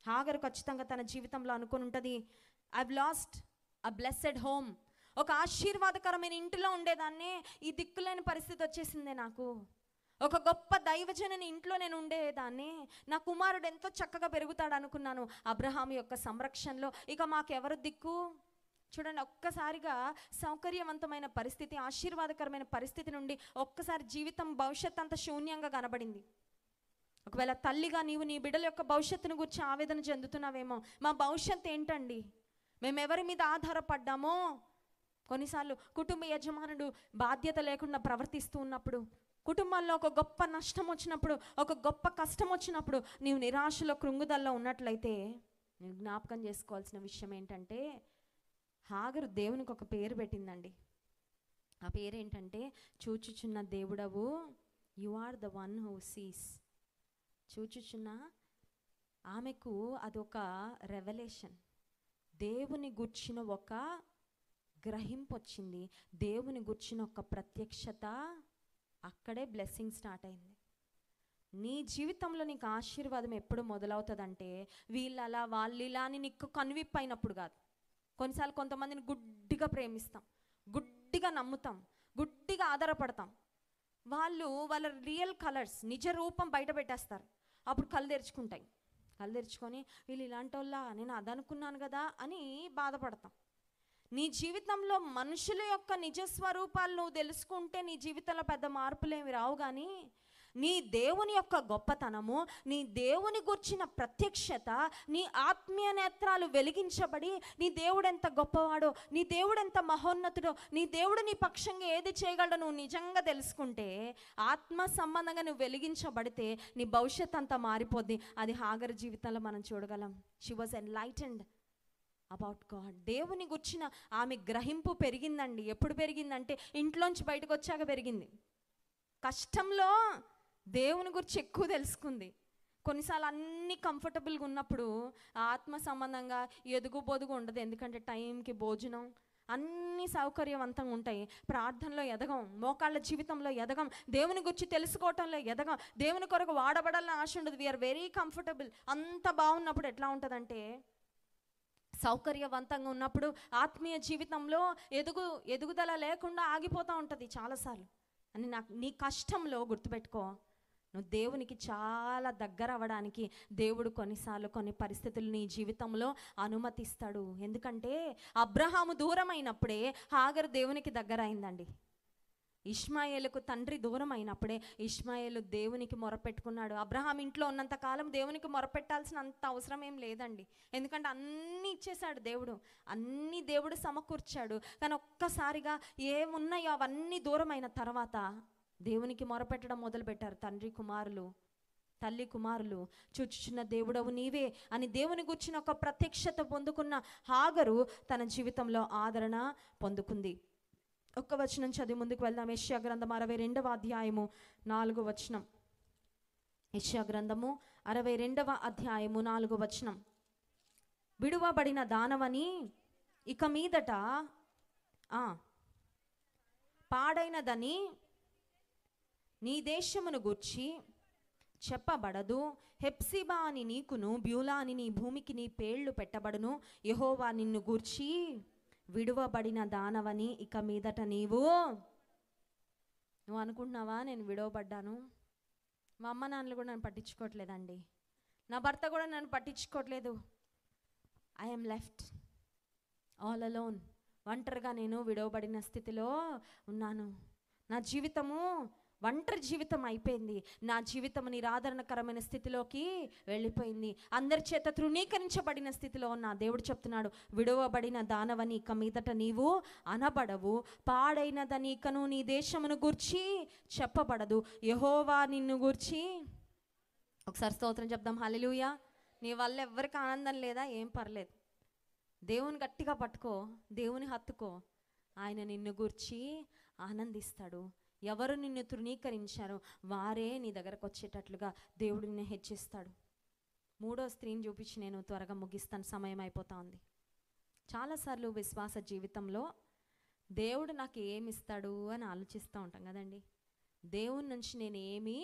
హాగరు ఖచ్చితంగా తన జీవితంలో అనుకుని ఉంటుంది I lost a blessed home ఒక ఆశీర్వాదకరమైన ఇంటిలో ఉండేదాన్నే ఈ దిక్కులేని పరిస్థితి వచ్చేసిందే నాకు ఒక గొప్ప దైవజనని ఇంట్లో నేను ఉండేదాన్ని నా కుమారుడు ఎంతో చక్కగా పెరుగుతాడు అనుకున్నాను అబ్రహాం యొక్క సంరక్షణలో ఇక మాకెవరు దిక్కు చూడండి ఒక్కసారిగా సౌకర్యవంతమైన పరిస్థితి ఆశీర్వాదకరమైన పరిస్థితి నుండి ఒక్కసారి జీవితం భవిష్యత్ అంత శూన్యంగా కనబడింది ఒకవేళ తల్లిగా నీవు నీ బిడ్డల యొక్క భవిష్యత్తును గురించి ఆవేదన చెందుతున్నావేమో మా భవిష్యత్ ఏంటండి మేము ఎవరి మీద ఆధారపడ్డామో కొన్నిసార్లు కుటుంబ యజమానుడు బాధ్యత లేకుండా ప్రవర్తిస్తూ ఉన్నప్పుడు కుటుంబంలో ఒక గొప్ప నష్టం వచ్చినప్పుడు ఒక గొప్ప కష్టం వచ్చినప్పుడు నీవు నిరాశలో కృంగుదల్లో ఉన్నట్లయితే నేను జ్ఞాపకం చేసుకోవాల్సిన విషయం ఏంటంటే హాగరు దేవునికి ఒక పేరు పెట్టిందండి ఆ పేరు ఏంటంటే చూచుచున్న దేవుడవు you are the one who sees చూచుచున్న ఆమెకు అదొక రెవల్యూషన్ దేవుని గుర్చిన ఒక గ్రహింపు వచ్చింది దేవుని గుర్చిన ఒక ప్రత్యక్షత అక్కడే బ్లెస్సింగ్ స్టార్ట్ అయింది నీ జీవితంలో నీకు ఆశీర్వాదం ఎప్పుడు మొదలవుతుందంటే వీళ్ళు అలా వాళ్ళు ఇలా అని నీకు కనువిప్పు అయినప్పుడు కాదు కొన్నిసార్లు కొంతమందిని గుడ్డిగా ప్రేమిస్తాం గుడ్డిగా నమ్ముతాం గుడ్డిగా ఆధారపడతాం వాళ్ళు వాళ్ళ రియల్ కలర్స్ నిజ రూపం బయట పెట్టేస్తారు అప్పుడు కళ్ళు తెరుచుకుంటాయి కళ్ళు తెరుచుకొని వీళ్ళు ఇలాంటి వాళ్ళ నేను అదనుకున్నాను కదా అని బాధపడతాం నీ జీవితంలో మనుషుల యొక్క నిజ నువ్వు తెలుసుకుంటే నీ జీవితంలో పెద్ద మార్పులేమి రావు కానీ నీ దేవుని యొక్క గొప్పతనము నీ దేవుని గుర్చిన ప్రత్యక్షత నీ ఆత్మీయ నేత్రాలు వెలిగించబడి నీ దేవుడు ఎంత గొప్పవాడో నీ దేవుడు ఎంత మహోన్నతుడో నీ దేవుడు నీ పక్షంగా ఏది చేయగలడో నువ్వు నిజంగా తెలుసుకుంటే ఆత్మ సంబంధంగా నువ్వు వెలిగించబడితే నీ భవిష్యత్ అంతా మారిపోద్ది అది హాగర జీవితంలో మనం చూడగలం she was enlightened about God దేవుని గుర్చిన ఆమె గ్రహింపు పెరిగిందండి ఎప్పుడు పెరిగిందంటే ఇంట్లోంచి బయటకు వచ్చాక పెరిగింది కష్టంలో దేవుని గురించి ఎక్కువ తెలుసుకుంది కొన్నిసార్లు అన్నీ కంఫర్టబుల్గా ఉన్నప్పుడు ఆత్మ సంబంధంగా ఎదుగు బొదుగు ఉండదు ఎందుకంటే టైంకి భోజనం అన్ని సౌకర్యవంతంగా ఉంటాయి ప్రార్థనలో ఎదగం మోకాళ్ళ జీవితంలో ఎదగం దేవుని గురించి తెలుసుకోవటంలో ఎదగం దేవుని కొరకు వాడబడాలని ఆశ ఉండదు వీఆర్ వెరీ కంఫర్టబుల్ అంత బాగున్నప్పుడు ఎట్లా ఉంటుందంటే సౌకర్యవంతంగా ఉన్నప్పుడు ఆత్మీయ జీవితంలో ఎదుగు ఎదుగుదల లేకుండా ఆగిపోతూ ఉంటుంది చాలాసార్లు అని నాకు నీ కష్టంలో గుర్తుపెట్టుకో నువ్వు దేవునికి చాలా దగ్గర అవ్వడానికి దేవుడు కొన్నిసార్లు కొన్ని పరిస్థితులు నీ జీవితంలో అనుమతిస్తాడు ఎందుకంటే అబ్రహాము దూరమైనప్పుడే హాగర్ దేవునికి దగ్గర అయిందండి ఇష్మాయేలకు తండ్రి దూరం అయినప్పుడే ఇష్మాయేలు దేవునికి మొరపెట్టుకున్నాడు అబ్రహాం ఇంట్లో ఉన్నంత కాలం దేవునికి మొరపెట్టాల్సిన అంత అవసరం ఏం లేదండి ఎందుకంటే అన్నీ ఇచ్చేశాడు దేవుడు అన్నీ దేవుడు సమకూర్చాడు కానీ ఒక్కసారిగా ఏమున్నాయో అవన్నీ దూరమైన తర్వాత దేవునికి మొరపెట్టడం మొదలుపెట్టారు తండ్రి కుమారులు తల్లి కుమారులు చూచుచున్న దేవుడవు నీవే అని దేవుని గుర్చిన ఒక ప్రత్యక్షత పొందుకున్న హాగరు తన జీవితంలో ఆదరణ పొందుకుంది ఒక్క వచనం చదివి ముందుకు వెళ్దాం యశ్యా గ్రంథం అరవై రెండవ అధ్యాయము నాలుగో వచనం యశ్యా గ్రంథము అరవై రెండవ అధ్యాయము నాలుగో వచనం విడువబడిన దానవని ఇక మీదట పాడైనదని నీ దేశమును గూర్చి చెప్పబడదు హెప్సిబా అని నీకును బ్యూలా అని నీ భూమికి నీ పేళ్లు పెట్టబడును యహోవా నిన్ను గూర్చి విడువబడిన దానవని ఇక మీదట నీవు నువ్వు అనుకుంటున్నావా నేను విడవబడ్డాను మా అమ్మ నాన్నలు కూడా నన్ను పట్టించుకోవట్లేదండి నా భర్త కూడా నన్ను పట్టించుకోవట్లేదు ఐఎమ్ లెఫ్ట్ ఆల్ అలోన్ ఒంటరిగా నేను విడవబడిన స్థితిలో ఉన్నాను నా జీవితము ఒంటరి జీవితం అయిపోయింది నా జీవితం నిరాదరణకరమైన స్థితిలోకి వెళ్ళిపోయింది అందరి చేత తృణీకరించబడిన స్థితిలో ఉన్న దేవుడు చెప్తున్నాడు విడవబడిన దానవని ఇక మీదట నీవు అనబడవు పాడైనదని ఇకను నీ దేశమును గూర్చి చెప్పబడదు యహోవా నిన్ను గూర్చి ఒకసారి స్తోత్రం చెప్దాం హలెలుయా నీ వల్ల ఎవరికి ఆనందం లేదా ఏం పర్లేదు దేవుని గట్టిగా పట్టుకో దేవుని హత్తుకో ఆయన నిన్ను గూర్చి ఆనందిస్తాడు ఎవరు నిన్ను తృణీకరించారో వారే నీ దగ్గరకు వచ్చేటట్లుగా దేవుడు నిన్ను హెచ్చిస్తాడు మూడో స్త్రీని చూపించి నేను త్వరగా ముగిస్తాను సమయం అయిపోతా ఉంది చాలాసార్లు విశ్వాస జీవితంలో దేవుడు నాకు ఏమి ఇస్తాడు అని ఆలోచిస్తూ ఉంటాం కదండి దేవుడి నుంచి నేను ఏమి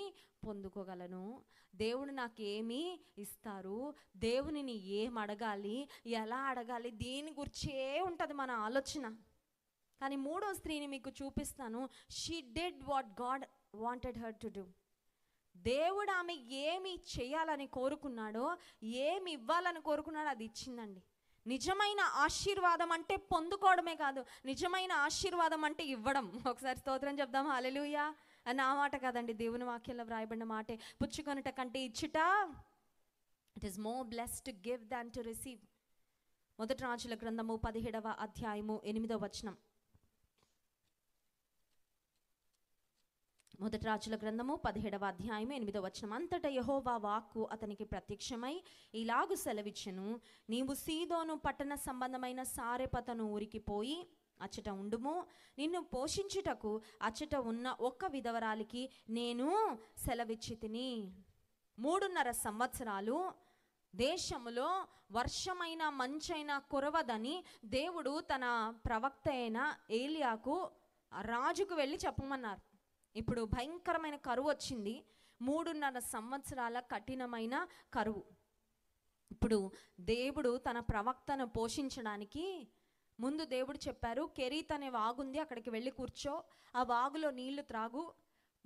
పొందుకోగలను దేవుడు నాకు ఏమి ఇస్తారు దేవునిని ఏం అడగాలి ఎలా అడగాలి దీని గురించే ఉంటుంది మన ఆలోచన కానీ మూడో స్త్రీని మీకు చూపిస్తాను she did what God wanted her to do దేవుడు ఆమె ఏమి చేయాలని కోరుకున్నాడో ఏమి ఇవ్వాలని కోరుకున్నాడో అది ఇచ్చిందండి నిజమైన ఆశీర్వాదం అంటే పొందుకోవడమే కాదు నిజమైన ఆశీర్వాదం అంటే ఇవ్వడం ఒకసారి స్తోత్రం చెప్దాం అలెలుయా నా మాట కాదండి దేవుని వాక్యంలో వ్రాయబడిన మాటే పుచ్చుకొనుట కంటే ఇచ్చుట it is more bless to give than to receive మొదటి రాజుల గ్రంథము పదిహేడవ అధ్యాయము ఎనిమిదవ వచనం మొదటి రాజుల గ్రంథము పదిహేడవ అధ్యాయము ఎనిమిదవ వచనం అంతట యహోవా వాక్కు అతనికి ప్రత్యక్షమై ఇలాగు సెలవిచ్చను నీవు సీదోను పట్టణ సంబంధమైన సారెపతను ఊరికి పోయి అచ్చట ఉండుము నిన్ను పోషించుటకు అచ్చట ఉన్న ఒక్క విధవరాలికి నేను సెలవిచ్చితిని మూడున్నర సంవత్సరాలు దేశములో వర్షమైన మంచైన కురవదని దేవుడు తన ప్రవక్త అయిన ఏలియాకు రాజుకు వెళ్ళి చెప్పమన్నారు ఇప్పుడు భయంకరమైన కరువు వచ్చింది మూడున్నర సంవత్సరాల కఠినమైన కరువు ఇప్పుడు దేవుడు తన ప్రవక్తను పోషించడానికి ముందు దేవుడు చెప్పారు కెరీత్ అనే వాగుంది అక్కడికి వెళ్ళి కూర్చో ఆ వాగులో నీళ్లు త్రాగు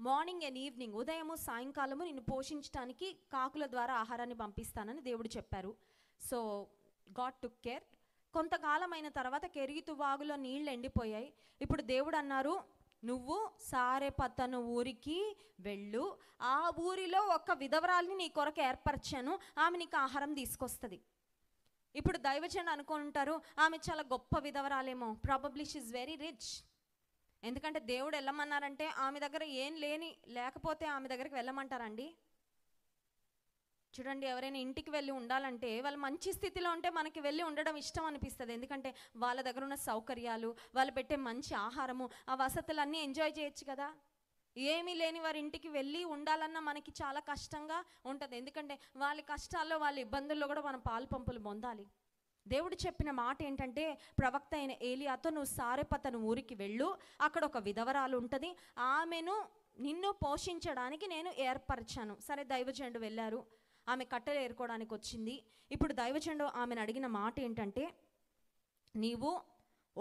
మార్నింగ్ అండ్ ఈవినింగ్ ఉదయము సాయంకాలము నిన్ను పోషించడానికి కాకుల ద్వారా ఆహారాన్ని పంపిస్తానని దేవుడు చెప్పారు సో గాడ్ టుక్ కేర్ కొంతకాలం అయిన తర్వాత కెరీతు వాగులో నీళ్లు ఎండిపోయాయి ఇప్పుడు దేవుడు అన్నారు నువ్వు పతను ఊరికి వెళ్ళు ఆ ఊరిలో ఒక విధవరాల్ని నీ కొరకు ఏర్పరిచాను ఆమె నీకు ఆహారం తీసుకొస్తుంది ఇప్పుడు దైవజన్ అనుకుంటారు ఆమె చాలా గొప్ప విధవరాలేమో ప్రాబబ్లీ షీఈ్ వెరీ రిచ్ ఎందుకంటే దేవుడు వెళ్ళమన్నారంటే ఆమె దగ్గర ఏం లేని లేకపోతే ఆమె దగ్గరికి వెళ్ళమంటారండి చూడండి ఎవరైనా ఇంటికి వెళ్ళి ఉండాలంటే వాళ్ళు మంచి స్థితిలో ఉంటే మనకి వెళ్ళి ఉండడం ఇష్టం అనిపిస్తుంది ఎందుకంటే వాళ్ళ దగ్గర ఉన్న సౌకర్యాలు వాళ్ళు పెట్టే మంచి ఆహారము ఆ వసతులన్నీ ఎంజాయ్ చేయొచ్చు కదా ఏమీ లేని వారి ఇంటికి వెళ్ళి ఉండాలన్నా మనకి చాలా కష్టంగా ఉంటుంది ఎందుకంటే వాళ్ళ కష్టాల్లో వాళ్ళ ఇబ్బందుల్లో కూడా మనం పాలు పంపులు పొందాలి దేవుడు చెప్పిన మాట ఏంటంటే ప్రవక్త అయిన ఏలియాతో నువ్వు సారెపతను ఊరికి వెళ్ళు అక్కడ ఒక విధవరాలు ఉంటుంది ఆమెను నిన్ను పోషించడానికి నేను ఏర్పరిచాను సరే దైవజనుడు వెళ్ళారు ఆమె కట్టెలు ఏరుకోవడానికి వచ్చింది ఇప్పుడు దైవచండు ఆమెను అడిగిన మాట ఏంటంటే నీవు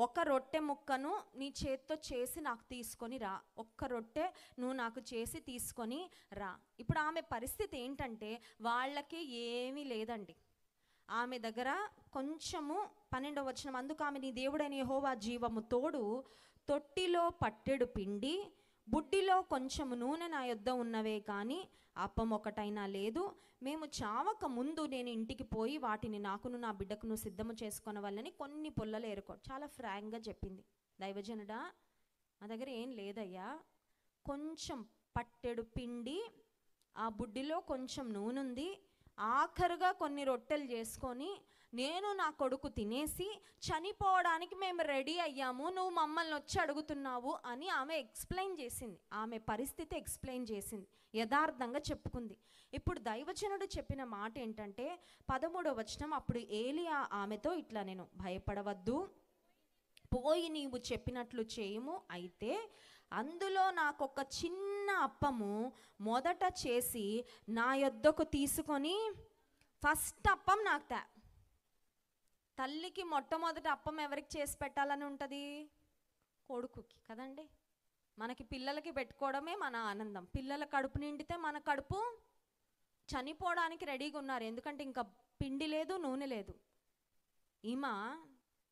ఒక రొట్టె ముక్కను నీ చేత్తో చేసి నాకు తీసుకొని రా ఒక్క రొట్టె నువ్వు నాకు చేసి తీసుకొని రా ఇప్పుడు ఆమె పరిస్థితి ఏంటంటే వాళ్ళకి ఏమీ లేదండి ఆమె దగ్గర కొంచెము పన్నెండవ వచ్చిన అందుకు ఆమె నీ దేవుడైన యహోవా జీవము తోడు తొట్టిలో పట్టెడు పిండి బుడ్డిలో కొంచెం నూనె నా యొద్ద ఉన్నవే కానీ అప్పం ఒకటైనా లేదు మేము చావక ముందు నేను ఇంటికి పోయి వాటిని నాకును నా బిడ్డకును సిద్ధము చేసుకునవల్లని కొన్ని పొల్లలు ఏరుకో చాలా ఫ్రాంక్గా చెప్పింది దైవజనుడా నా దగ్గర ఏం లేదయ్యా కొంచెం పట్టెడు పిండి ఆ బుడ్డిలో కొంచెం నూనె ఉంది ఆఖరుగా కొన్ని రొట్టెలు చేసుకొని నేను నా కొడుకు తినేసి చనిపోవడానికి మేము రెడీ అయ్యాము నువ్వు మమ్మల్ని వచ్చి అడుగుతున్నావు అని ఆమె ఎక్స్ప్లెయిన్ చేసింది ఆమె పరిస్థితి ఎక్స్ప్లెయిన్ చేసింది యథార్థంగా చెప్పుకుంది ఇప్పుడు దైవజనుడు చెప్పిన మాట ఏంటంటే పదమూడో వచనం అప్పుడు ఏలియా ఆమెతో ఇట్లా నేను భయపడవద్దు పోయి నీవు చెప్పినట్లు చేయము అయితే అందులో నాకొక చిన్న అప్పము మొదట చేసి నా యొద్దకు తీసుకొని ఫస్ట్ అప్పం నాకు తల్లికి మొట్టమొదటి అప్పం ఎవరికి చేసి పెట్టాలని ఉంటుంది కొడుకుకి కదండి మనకి పిల్లలకి పెట్టుకోవడమే మన ఆనందం పిల్లల కడుపు నిండితే మన కడుపు చనిపోవడానికి రెడీగా ఉన్నారు ఎందుకంటే ఇంకా పిండి లేదు నూనె లేదు ఈమ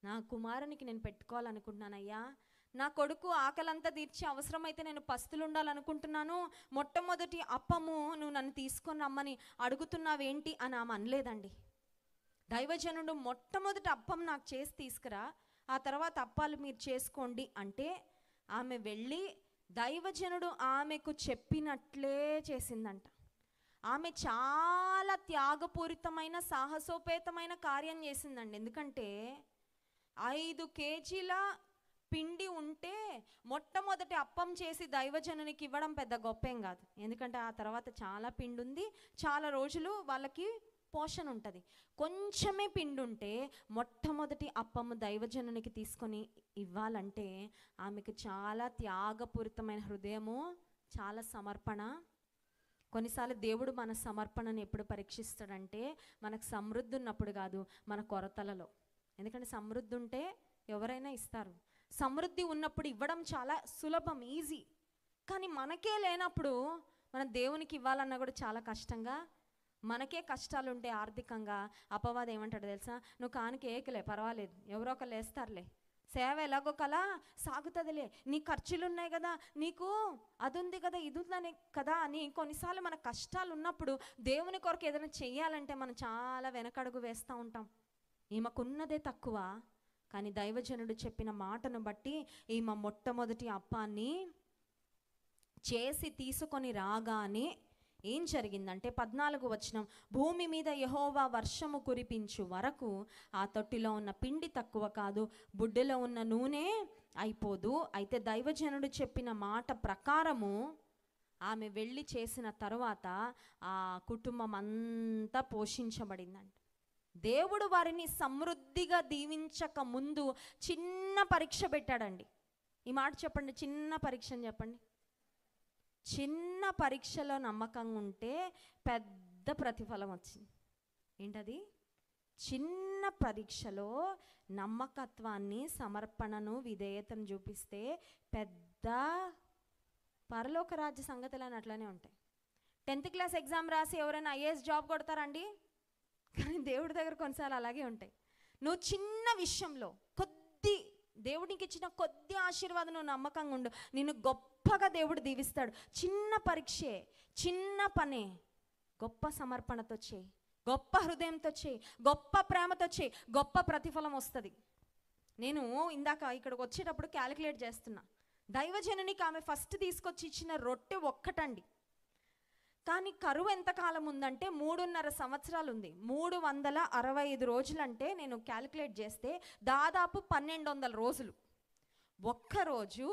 నా కుమారునికి నేను పెట్టుకోవాలనుకుంటున్నానయ్యా నా కొడుకు ఆకలంతా తీర్చి అవసరమైతే నేను పస్తులు ఉండాలనుకుంటున్నాను మొట్టమొదటి అప్పము నువ్వు నన్ను తీసుకొని రమ్మని అడుగుతున్నావేంటి అని ఆమె అనలేదండి దైవజనుడు మొట్టమొదటి అప్పం నాకు చేసి తీసుకురా ఆ తర్వాత అప్పాలు మీరు చేసుకోండి అంటే ఆమె వెళ్ళి దైవజనుడు ఆమెకు చెప్పినట్లే చేసిందంట ఆమె చాలా త్యాగపూరితమైన సాహసోపేతమైన కార్యం చేసిందండి ఎందుకంటే ఐదు కేజీల పిండి ఉంటే మొట్టమొదటి అప్పం చేసి దైవజనునికి ఇవ్వడం పెద్ద గొప్పేం కాదు ఎందుకంటే ఆ తర్వాత చాలా పిండి ఉంది చాలా రోజులు వాళ్ళకి పోషణ ఉంటుంది కొంచెమే పిండి ఉంటే మొట్టమొదటి అప్పము దైవజనునికి తీసుకొని ఇవ్వాలంటే ఆమెకు చాలా త్యాగపూరితమైన హృదయము చాలా సమర్పణ కొన్నిసార్లు దేవుడు మన సమర్పణను ఎప్పుడు పరీక్షిస్తాడంటే మనకు సమృద్ధి ఉన్నప్పుడు కాదు మన కొరతలలో ఎందుకంటే సమృద్ధి ఉంటే ఎవరైనా ఇస్తారు సమృద్ధి ఉన్నప్పుడు ఇవ్వడం చాలా సులభం ఈజీ కానీ మనకే లేనప్పుడు మనం దేవునికి ఇవ్వాలన్నా కూడా చాలా కష్టంగా మనకే కష్టాలుంటే ఆర్థికంగా అపవాదం ఏమంటాడు తెలుసా నువ్వు కానికి ఏకలే పర్వాలేదు ఎవరో ఒకరు వేస్తారులే సేవ ఎలాగో కలా సాగుతుందిలే నీ ఖర్చులు ఉన్నాయి కదా నీకు అది ఉంది కదా ఇది ఉందని కదా అని కొన్నిసార్లు మన కష్టాలు ఉన్నప్పుడు దేవుని కొరకు ఏదైనా చెయ్యాలంటే మనం చాలా వెనకడుగు వేస్తూ ఉంటాం ఈమెకున్నదే తక్కువ కానీ దైవజనుడు చెప్పిన మాటను బట్టి ఈమె మొట్టమొదటి అప్పాన్ని చేసి తీసుకొని రాగానే ఏం జరిగిందంటే పద్నాలుగు వచనం భూమి మీద యహోవా వర్షము కురిపించు వరకు ఆ తొట్టిలో ఉన్న పిండి తక్కువ కాదు బుడ్డెలో ఉన్న నూనె అయిపోదు అయితే దైవజనుడు చెప్పిన మాట ప్రకారము ఆమె వెళ్ళి చేసిన తరువాత ఆ కుటుంబం అంతా పోషించబడిందంట దేవుడు వారిని సమృద్ధిగా దీవించక ముందు చిన్న పరీక్ష పెట్టాడండి ఈ మాట చెప్పండి చిన్న పరీక్ష చెప్పండి చిన్న పరీక్షలో నమ్మకంగా ఉంటే పెద్ద ప్రతిఫలం వచ్చింది ఏంటది చిన్న పరీక్షలో నమ్మకత్వాన్ని సమర్పణను విధేయతను చూపిస్తే పెద్ద పరలోక రాజ్య సంగతులు అని అట్లనే ఉంటాయి టెన్త్ క్లాస్ ఎగ్జామ్ రాసి ఎవరైనా ఐఏఎస్ జాబ్ కొడతారండి కానీ దేవుడి దగ్గర కొన్నిసార్లు అలాగే ఉంటాయి నువ్వు చిన్న విషయంలో దేవుడికి ఇచ్చిన కొద్ది ఆశీర్వాదం నమ్మకంగా ఉండు నిన్ను గొప్పగా దేవుడు దీవిస్తాడు చిన్న పరీక్షే చిన్న పనే గొప్ప సమర్పణతో చేయి గొప్ప హృదయంతో చేయి గొప్ప ప్రేమతో చేయి గొప్ప ప్రతిఫలం వస్తుంది నేను ఇందాక ఇక్కడికి వచ్చేటప్పుడు క్యాలిక్యులేట్ చేస్తున్నా దైవజనునికి ఆమె ఫస్ట్ తీసుకొచ్చి ఇచ్చిన రొట్టె ఒక్కటండి కానీ కరువు ఎంతకాలం ఉందంటే మూడున్నర సంవత్సరాలు ఉంది మూడు వందల అరవై ఐదు రోజులంటే నేను క్యాలిక్యులేట్ చేస్తే దాదాపు పన్నెండు వందల రోజులు ఒక్కరోజు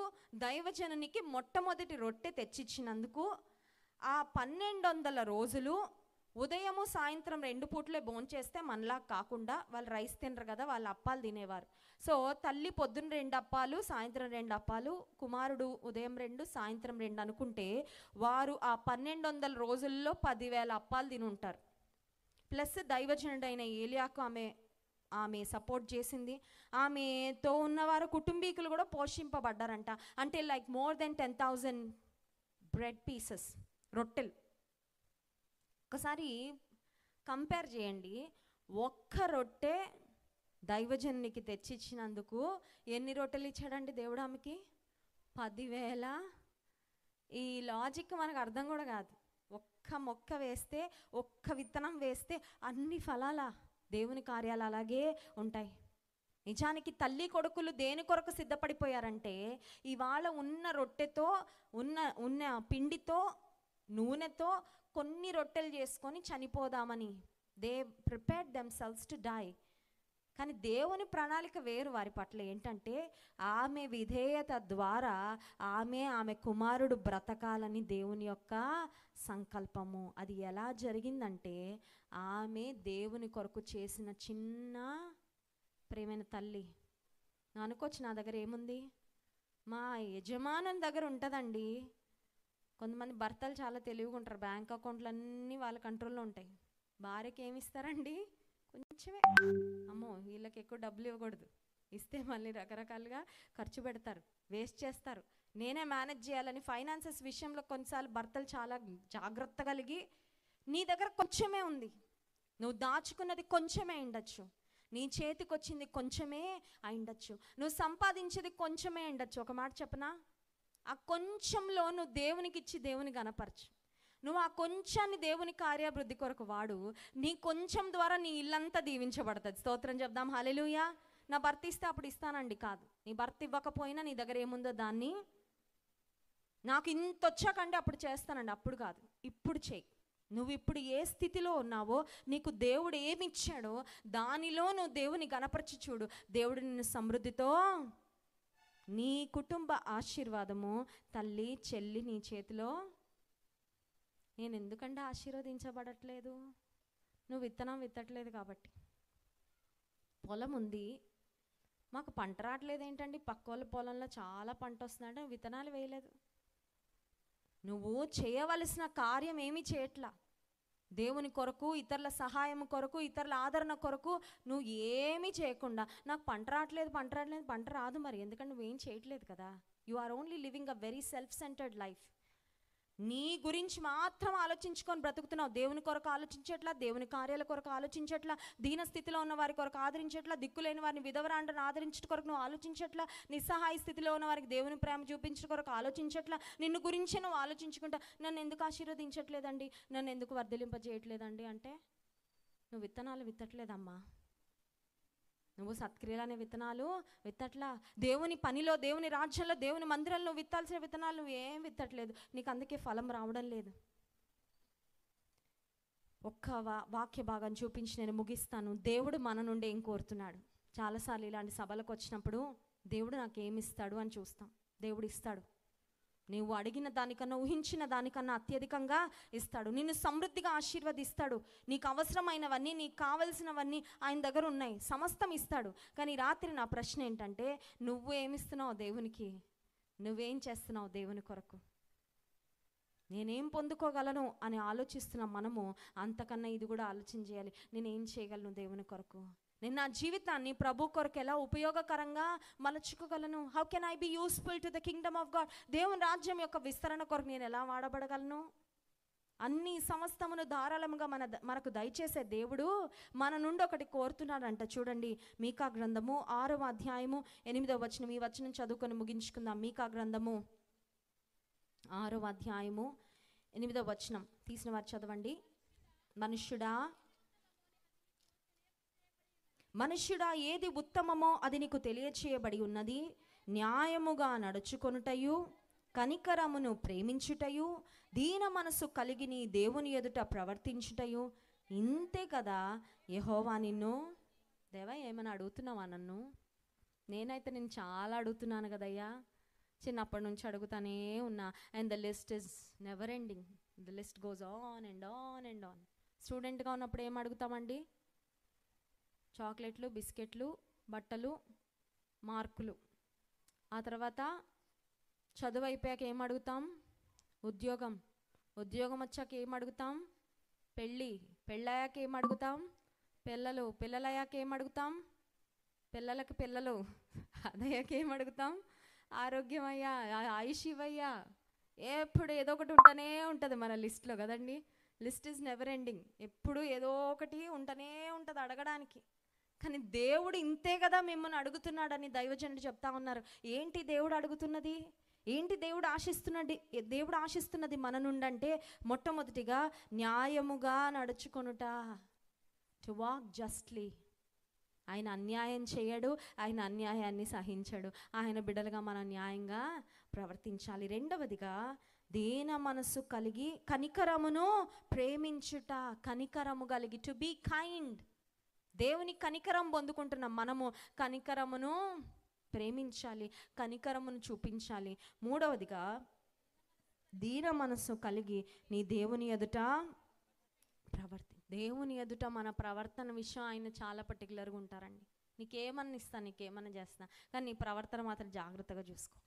దైవజనునికి మొట్టమొదటి రొట్టె తెచ్చిచ్చినందుకు ఆ పన్నెండు వందల రోజులు ఉదయము సాయంత్రం రెండు పూటలే భోంచేస్తే మనలా కాకుండా వాళ్ళు రైస్ తినరు కదా వాళ్ళు అప్పాలు తినేవారు సో తల్లి పొద్దున్న రెండు అప్పాలు సాయంత్రం రెండు అప్పాలు కుమారుడు ఉదయం రెండు సాయంత్రం రెండు అనుకుంటే వారు ఆ పన్నెండు వందల రోజుల్లో పదివేల అప్పాలు తిని ఉంటారు ప్లస్ దైవజనుడైన ఏలియాకు ఆమె ఆమె సపోర్ట్ చేసింది ఆమెతో ఉన్నవారు కుటుంబీకులు కూడా పోషింపబడ్డారంట అంటే like more then ten thousand bread pieces రొట్టెలు ఒక్కసారి కంపేర్ చేయండి ఒక్క రొట్టె దైవజన్నికి తెచ్చిచ్చినందుకు ఎన్ని రొట్టెలు ఇచ్చాడండి దేవుడు ఆమెకి పదివేల ఈ లాజిక్ మనకు అర్థం కూడా కాదు ఒక్క మొక్క వేస్తే ఒక్క విత్తనం వేస్తే అన్ని ఫలాల దేవుని కార్యాలు అలాగే ఉంటాయి నిజానికి తల్లి కొడుకులు దేని కొరకు సిద్ధపడిపోయారంటే ఇవాళ ఉన్న రొట్టెతో ఉన్న ఉన్న పిండితో నూనెతో కొన్ని రొట్టెలు చేసుకొని చనిపోదామని they prepared themselves to die కానీ దేవుని ప్రణాళిక వేరు వారి పట్ల ఏంటంటే ఆమె విధేయత ద్వారా ఆమె ఆమె కుమారుడు బ్రతకాలని దేవుని యొక్క సంకల్పము అది ఎలా జరిగిందంటే ఆమె దేవుని కొరకు చేసిన చిన్న ప్రేమైన తల్లి అనుకోవచ్చు నా దగ్గర ఏముంది మా యజమానం దగ్గర ఉంటుందండి కొంతమంది భర్తలు చాలా తెలివిగా ఉంటారు బ్యాంక్ అకౌంట్లు అన్నీ వాళ్ళ కంట్రోల్లో ఉంటాయి భార్యకి ఏమి ఇస్తారండి కొంచెమే అమ్మో వీళ్ళకి ఎక్కువ డబ్బులు ఇవ్వకూడదు ఇస్తే మళ్ళీ రకరకాలుగా ఖర్చు పెడతారు వేస్ట్ చేస్తారు నేనే మేనేజ్ చేయాలని ఫైనాన్సెస్ విషయంలో కొన్నిసార్లు భర్తలు చాలా జాగ్రత్త కలిగి నీ దగ్గర కొంచెమే ఉంది నువ్వు దాచుకున్నది కొంచెమే ఉండొచ్చు నీ చేతికి వచ్చింది కొంచెమే అయి నువ్వు సంపాదించేది కొంచెమే ఉండొచ్చు ఒక మాట చెప్పనా ఆ కొంచెంలో నువ్వు దేవునికి ఇచ్చి దేవుని గనపరచు నువ్వు ఆ కొంచాన్ని దేవుని కార్యాభివృద్ధి కొరకు వాడు నీ కొంచెం ద్వారా నీ ఇల్లంతా దీవించబడుతుంది స్తోత్రం చెప్దాం హలెలుయా నా భర్త ఇస్తే అప్పుడు ఇస్తానండి కాదు నీ భర్త ఇవ్వకపోయినా నీ దగ్గర ఏముందో దాన్ని నాకు ఇంత వచ్చాకంటే అప్పుడు చేస్తానండి అప్పుడు కాదు ఇప్పుడు చేయి నువ్వు ఇప్పుడు ఏ స్థితిలో ఉన్నావో నీకు దేవుడు ఏమిచ్చాడో దానిలో నువ్వు దేవుని గనపరిచి చూడు దేవుడు నిన్ను సమృద్ధితో నీ కుటుంబ ఆశీర్వాదము తల్లి చెల్లి నీ చేతిలో నేను ఎందుకంటే ఆశీర్వదించబడట్లేదు నువ్వు విత్తనం విత్తట్లేదు కాబట్టి పొలం ఉంది మాకు పంట రావట్లేదు ఏంటండి పక్కోళ్ళ పొలంలో చాలా పంట వస్తుందంటే విత్తనాలు వేయలేదు నువ్వు చేయవలసిన కార్యం ఏమి చేయట్లా దేవుని కొరకు ఇతరుల సహాయం కొరకు ఇతరుల ఆదరణ కొరకు నువ్వు ఏమీ చేయకుండా నాకు పంట రావట్లేదు పంట రావట్లేదు పంట రాదు మరి ఎందుకంటే నువ్వేం చేయట్లేదు కదా you are only living a very self centred life నీ గురించి మాత్రం ఆలోచించుకొని బ్రతుకుతున్నావు దేవుని కొరకు ఆలోచించట్లా దేవుని కార్యాల కొరకు ఆలోచించట్లా దీన స్థితిలో ఉన్న వారి కొరకు ఆదరించట్లా దిక్కులేని వారిని విధవరాండ్రను ఆదరించట కొరకు నువ్వు ఆలోచించట్లా నిస్సహాయ స్థితిలో ఉన్న వారికి దేవుని ప్రేమ చూపించిన కొరకు ఆలోచించట్లా నిన్ను గురించే నువ్వు ఆలోచించుకుంటా నన్ను ఎందుకు ఆశీర్వదించట్లేదండి నన్ను ఎందుకు వర్ధలింపజేయట్లేదండి అంటే నువ్వు విత్తనాలు విత్తట్లేదమ్మా నువ్వు సత్క్రియలు అనే విత్తనాలు విత్తట్లా దేవుని పనిలో దేవుని రాజ్యంలో దేవుని మందిరంలో విత్తాల్సిన విత్తనాలు ఏం విత్తట్లేదు నీకు అందుకే ఫలం రావడం లేదు ఒక్క వా వాక్య భాగం చూపించి నేను ముగిస్తాను దేవుడు మన నుండి ఏం కోరుతున్నాడు చాలాసార్లు ఇలాంటి సభలకు వచ్చినప్పుడు దేవుడు నాకు అని చూస్తాం దేవుడు ఇస్తాడు నీవు అడిగిన దానికన్నా ఊహించిన దానికన్నా అత్యధికంగా ఇస్తాడు నిన్ను సమృద్ధిగా ఆశీర్వదిస్తాడు నీకు అవసరమైనవన్నీ నీకు కావలసినవన్నీ ఆయన దగ్గర ఉన్నాయి సమస్తం ఇస్తాడు కానీ రాత్రి నా ప్రశ్న ఏంటంటే నువ్వు ఏమిస్తున్నావు దేవునికి నువ్వేం చేస్తున్నావు దేవుని కొరకు నేనేం పొందుకోగలను అని ఆలోచిస్తున్న మనము అంతకన్నా ఇది కూడా ఆలోచన చేయాలి నేనేం చేయగలను దేవుని కొరకు నేను నా జీవితాన్ని ప్రభు కొరకు ఎలా ఉపయోగకరంగా మలచుకోగలను how can I be useful to the kingdom of God దేవుని రాజ్యం యొక్క విస్తరణ కొరకు నేను ఎలా వాడబడగలను అన్ని సమస్తమును ధారాళముగా మన మనకు దయచేసే దేవుడు మన నుండి ఒకటి కోరుతున్నాడంట చూడండి మీకా గ్రంథము ఆరవ అధ్యాయము ఎనిమిదవ వచనం ఈ వచనం చదువుకొని ముగించుకుందాం మీకా గ్రంథము ఆరవ అధ్యాయము ఎనిమిదవ వచనం తీసిన వారు చదవండి మనుష్యుడా మనుష్యుడా ఏది ఉత్తమమో అది నీకు తెలియచేయబడి ఉన్నది న్యాయముగా నడుచుకొనుటయు కనికరమును ప్రేమించుటయు దీన మనసు కలిగి నీ దేవుని ఎదుట ప్రవర్తించుటయు ఇంతే కదా యహోవా నిన్ను దేవా ఏమైనా అడుగుతున్నావా నన్ను నేనైతే నేను చాలా అడుగుతున్నాను కదయ్యా చిన్నప్పటి నుంచి అడుగుతానే ఉన్నా and the list is never ending the list goes on and on and on స్టూడెంట్గా ఉన్నప్పుడు ఏం అడుగుతామండి చాక్లెట్లు బిస్కెట్లు బట్టలు మార్కులు ఆ తర్వాత చదువు అయిపోయాక ఏం అడుగుతాం ఉద్యోగం ఉద్యోగం వచ్చాక ఏం అడుగుతాం పెళ్ళి పెళ్ళయ్యాక ఏం అడుగుతాం పిల్లలు పిల్లలయ్యాక ఏం అడుగుతాం పిల్లలకు పిల్లలు అదయ్యాక ఏం అడుగుతాం ఆరోగ్యం అయ్యా ఆయుష్ ఇవయ్యా ఎప్పుడు ఏదో ఒకటి ఉంటూనే ఉంటుంది మన లిస్ట్లో కదండి లిస్ట్ ఈజ్ నెవర్ ఎండింగ్ ఎప్పుడు ఏదో ఒకటి ఉంటూనే ఉంటుంది అడగడానికి కానీ దేవుడు ఇంతే కదా మిమ్మల్ని అడుగుతున్నాడని దైవజనులు చెప్తా ఉన్నారు ఏంటి దేవుడు అడుగుతున్నది ఏంటి దేవుడు ఆశిస్తున్నది దేవుడు ఆశిస్తున్నది మన నుండి అంటే మొట్టమొదటిగా న్యాయముగా నడుచుకొనుట టు వాక్ జస్ట్లీ ఆయన అన్యాయం చేయడు ఆయన అన్యాయాన్ని సహించడు ఆయన బిడలుగా మనం న్యాయంగా ప్రవర్తించాలి రెండవదిగా దీన మనసు కలిగి కనికరమును ప్రేమించుట కనికరము కలిగి టు బీ కైండ్ దేవుని కనికరం పొందుకుంటున్న మనము కనికరమును ప్రేమించాలి కనికరమును చూపించాలి మూడవదిగా దీన మనస్సు కలిగి నీ దేవుని ఎదుట ప్రవర్తి దేవుని ఎదుట మన ప్రవర్తన విషయం ఆయన చాలా పర్టికులర్గా ఉంటారండి నీకేమన్నా ఇస్తా నీకేమన్నా చేస్తా కానీ నీ ప్రవర్తన మాత్రం జాగ్రత్తగా చూసుకో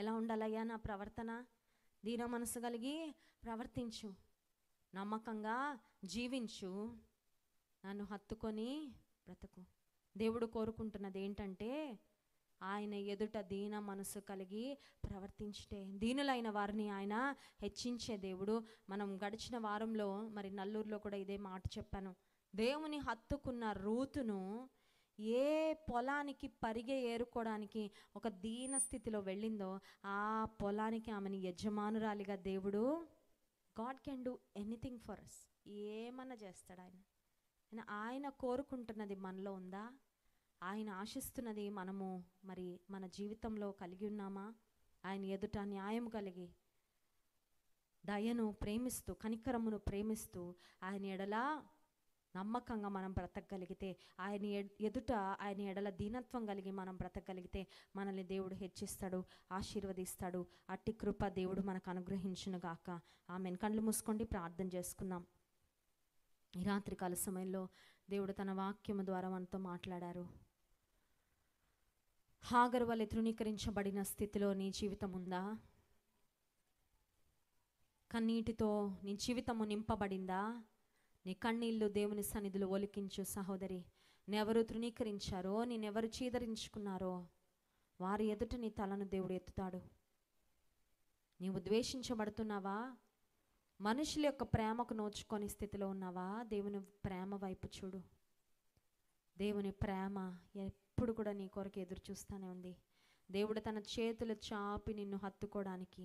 ఎలా ఉండాలయ్యా నా ప్రవర్తన దీన మనసు కలిగి ప్రవర్తించు నమ్మకంగా జీవించు నన్ను హత్తుకొని బ్రతుకు దేవుడు కోరుకుంటున్నది ఏంటంటే ఆయన ఎదుట దీన మనసు కలిగి ప్రవర్తించటే దీనులైన వారిని ఆయన హెచ్చించే దేవుడు మనం గడిచిన వారంలో మరి నల్లూరులో కూడా ఇదే మాట చెప్పాను దేవుని హత్తుకున్న రూతును ఏ పొలానికి పరిగె ఏరుకోవడానికి ఒక దీన స్థితిలో వెళ్ళిందో ఆ పొలానికి ఆమెని యజమానురాలిగా దేవుడు God can do anything for us ఏమన్నా చేస్తాడు ఆయన ఆయన కోరుకుంటున్నది మనలో ఉందా ఆయన ఆశిస్తున్నది మనము మరి మన జీవితంలో కలిగి ఉన్నామా ఆయన ఎదుట న్యాయం కలిగి దయను ప్రేమిస్తూ కనికరమును ప్రేమిస్తూ ఆయన ఎడలా నమ్మకంగా మనం బ్రతకగలిగితే ఆయన ఎదుట ఆయన ఎడల దీనత్వం కలిగి మనం బ్రతకగలిగితే మనల్ని దేవుడు హెచ్చిస్తాడు ఆశీర్వదిస్తాడు అట్టి కృప దేవుడు మనకు అనుగ్రహించునుగాక ఆమెను కళ్ళు మూసుకోండి ప్రార్థన చేసుకుందాం ఈ రాత్రికాల సమయంలో దేవుడు తన వాక్యము ద్వారా మనతో మాట్లాడారు హాగర్ వల్ల తృణీకరించబడిన స్థితిలో నీ జీవితం ఉందా కన్నీటితో నీ జీవితము నింపబడిందా నీ కన్నీళ్ళు దేవుని సన్నిధులు ఒలికించు సహోదరి నెవరు తృణీకరించారో నేనెవరు చీదరించుకున్నారో వారి ఎదుట నీ తలను దేవుడు ఎత్తుతాడు నీవు ద్వేషించబడుతున్నావా మనుషుల యొక్క ప్రేమకు నోచుకొని స్థితిలో ఉన్నావా దేవుని ప్రేమ వైపు చూడు దేవుని ప్రేమ ఎప్పుడు కూడా నీ కొరకు ఎదురు చూస్తూనే ఉంది దేవుడు తన చేతులు చాపి నిన్ను హత్తుకోవడానికి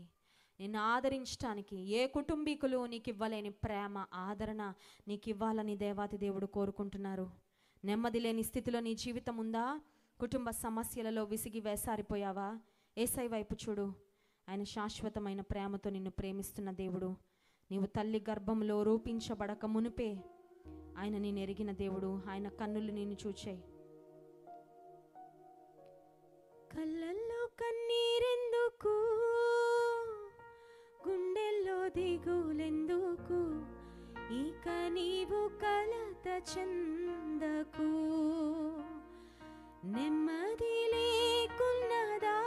నిన్ను ఆదరించడానికి ఏ కుటుంబీకులు నీకు ఇవ్వలేని ప్రేమ ఆదరణ నీకు ఇవ్వాలని దేవాతి దేవుడు కోరుకుంటున్నారు నెమ్మది లేని స్థితిలో నీ జీవితం ఉందా కుటుంబ సమస్యలలో విసిగి వేసారిపోయావా ఏసై వైపు చూడు ఆయన శాశ్వతమైన ప్రేమతో నిన్ను ప్రేమిస్తున్న దేవుడు నీవు తల్లి గర్భంలో రూపించబడక మునిపే ఆయన నేను ఎరిగిన దేవుడు ఆయన కన్నులు నేను చూచాయి కళ్ళల్లో కన్నీరెందుకు గుండెల్లో దిగులెందుకు ఇక నీవు కలత చందకు నెమ్మది లేకున్నదా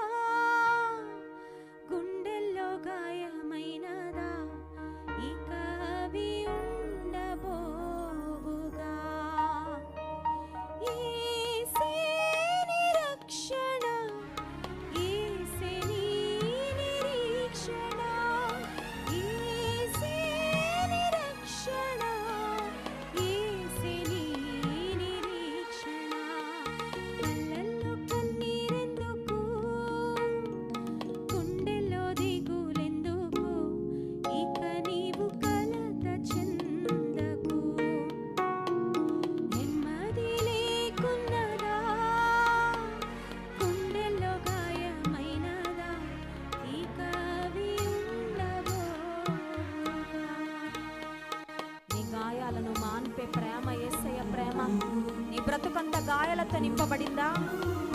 గాయాలతో నింపబడిందా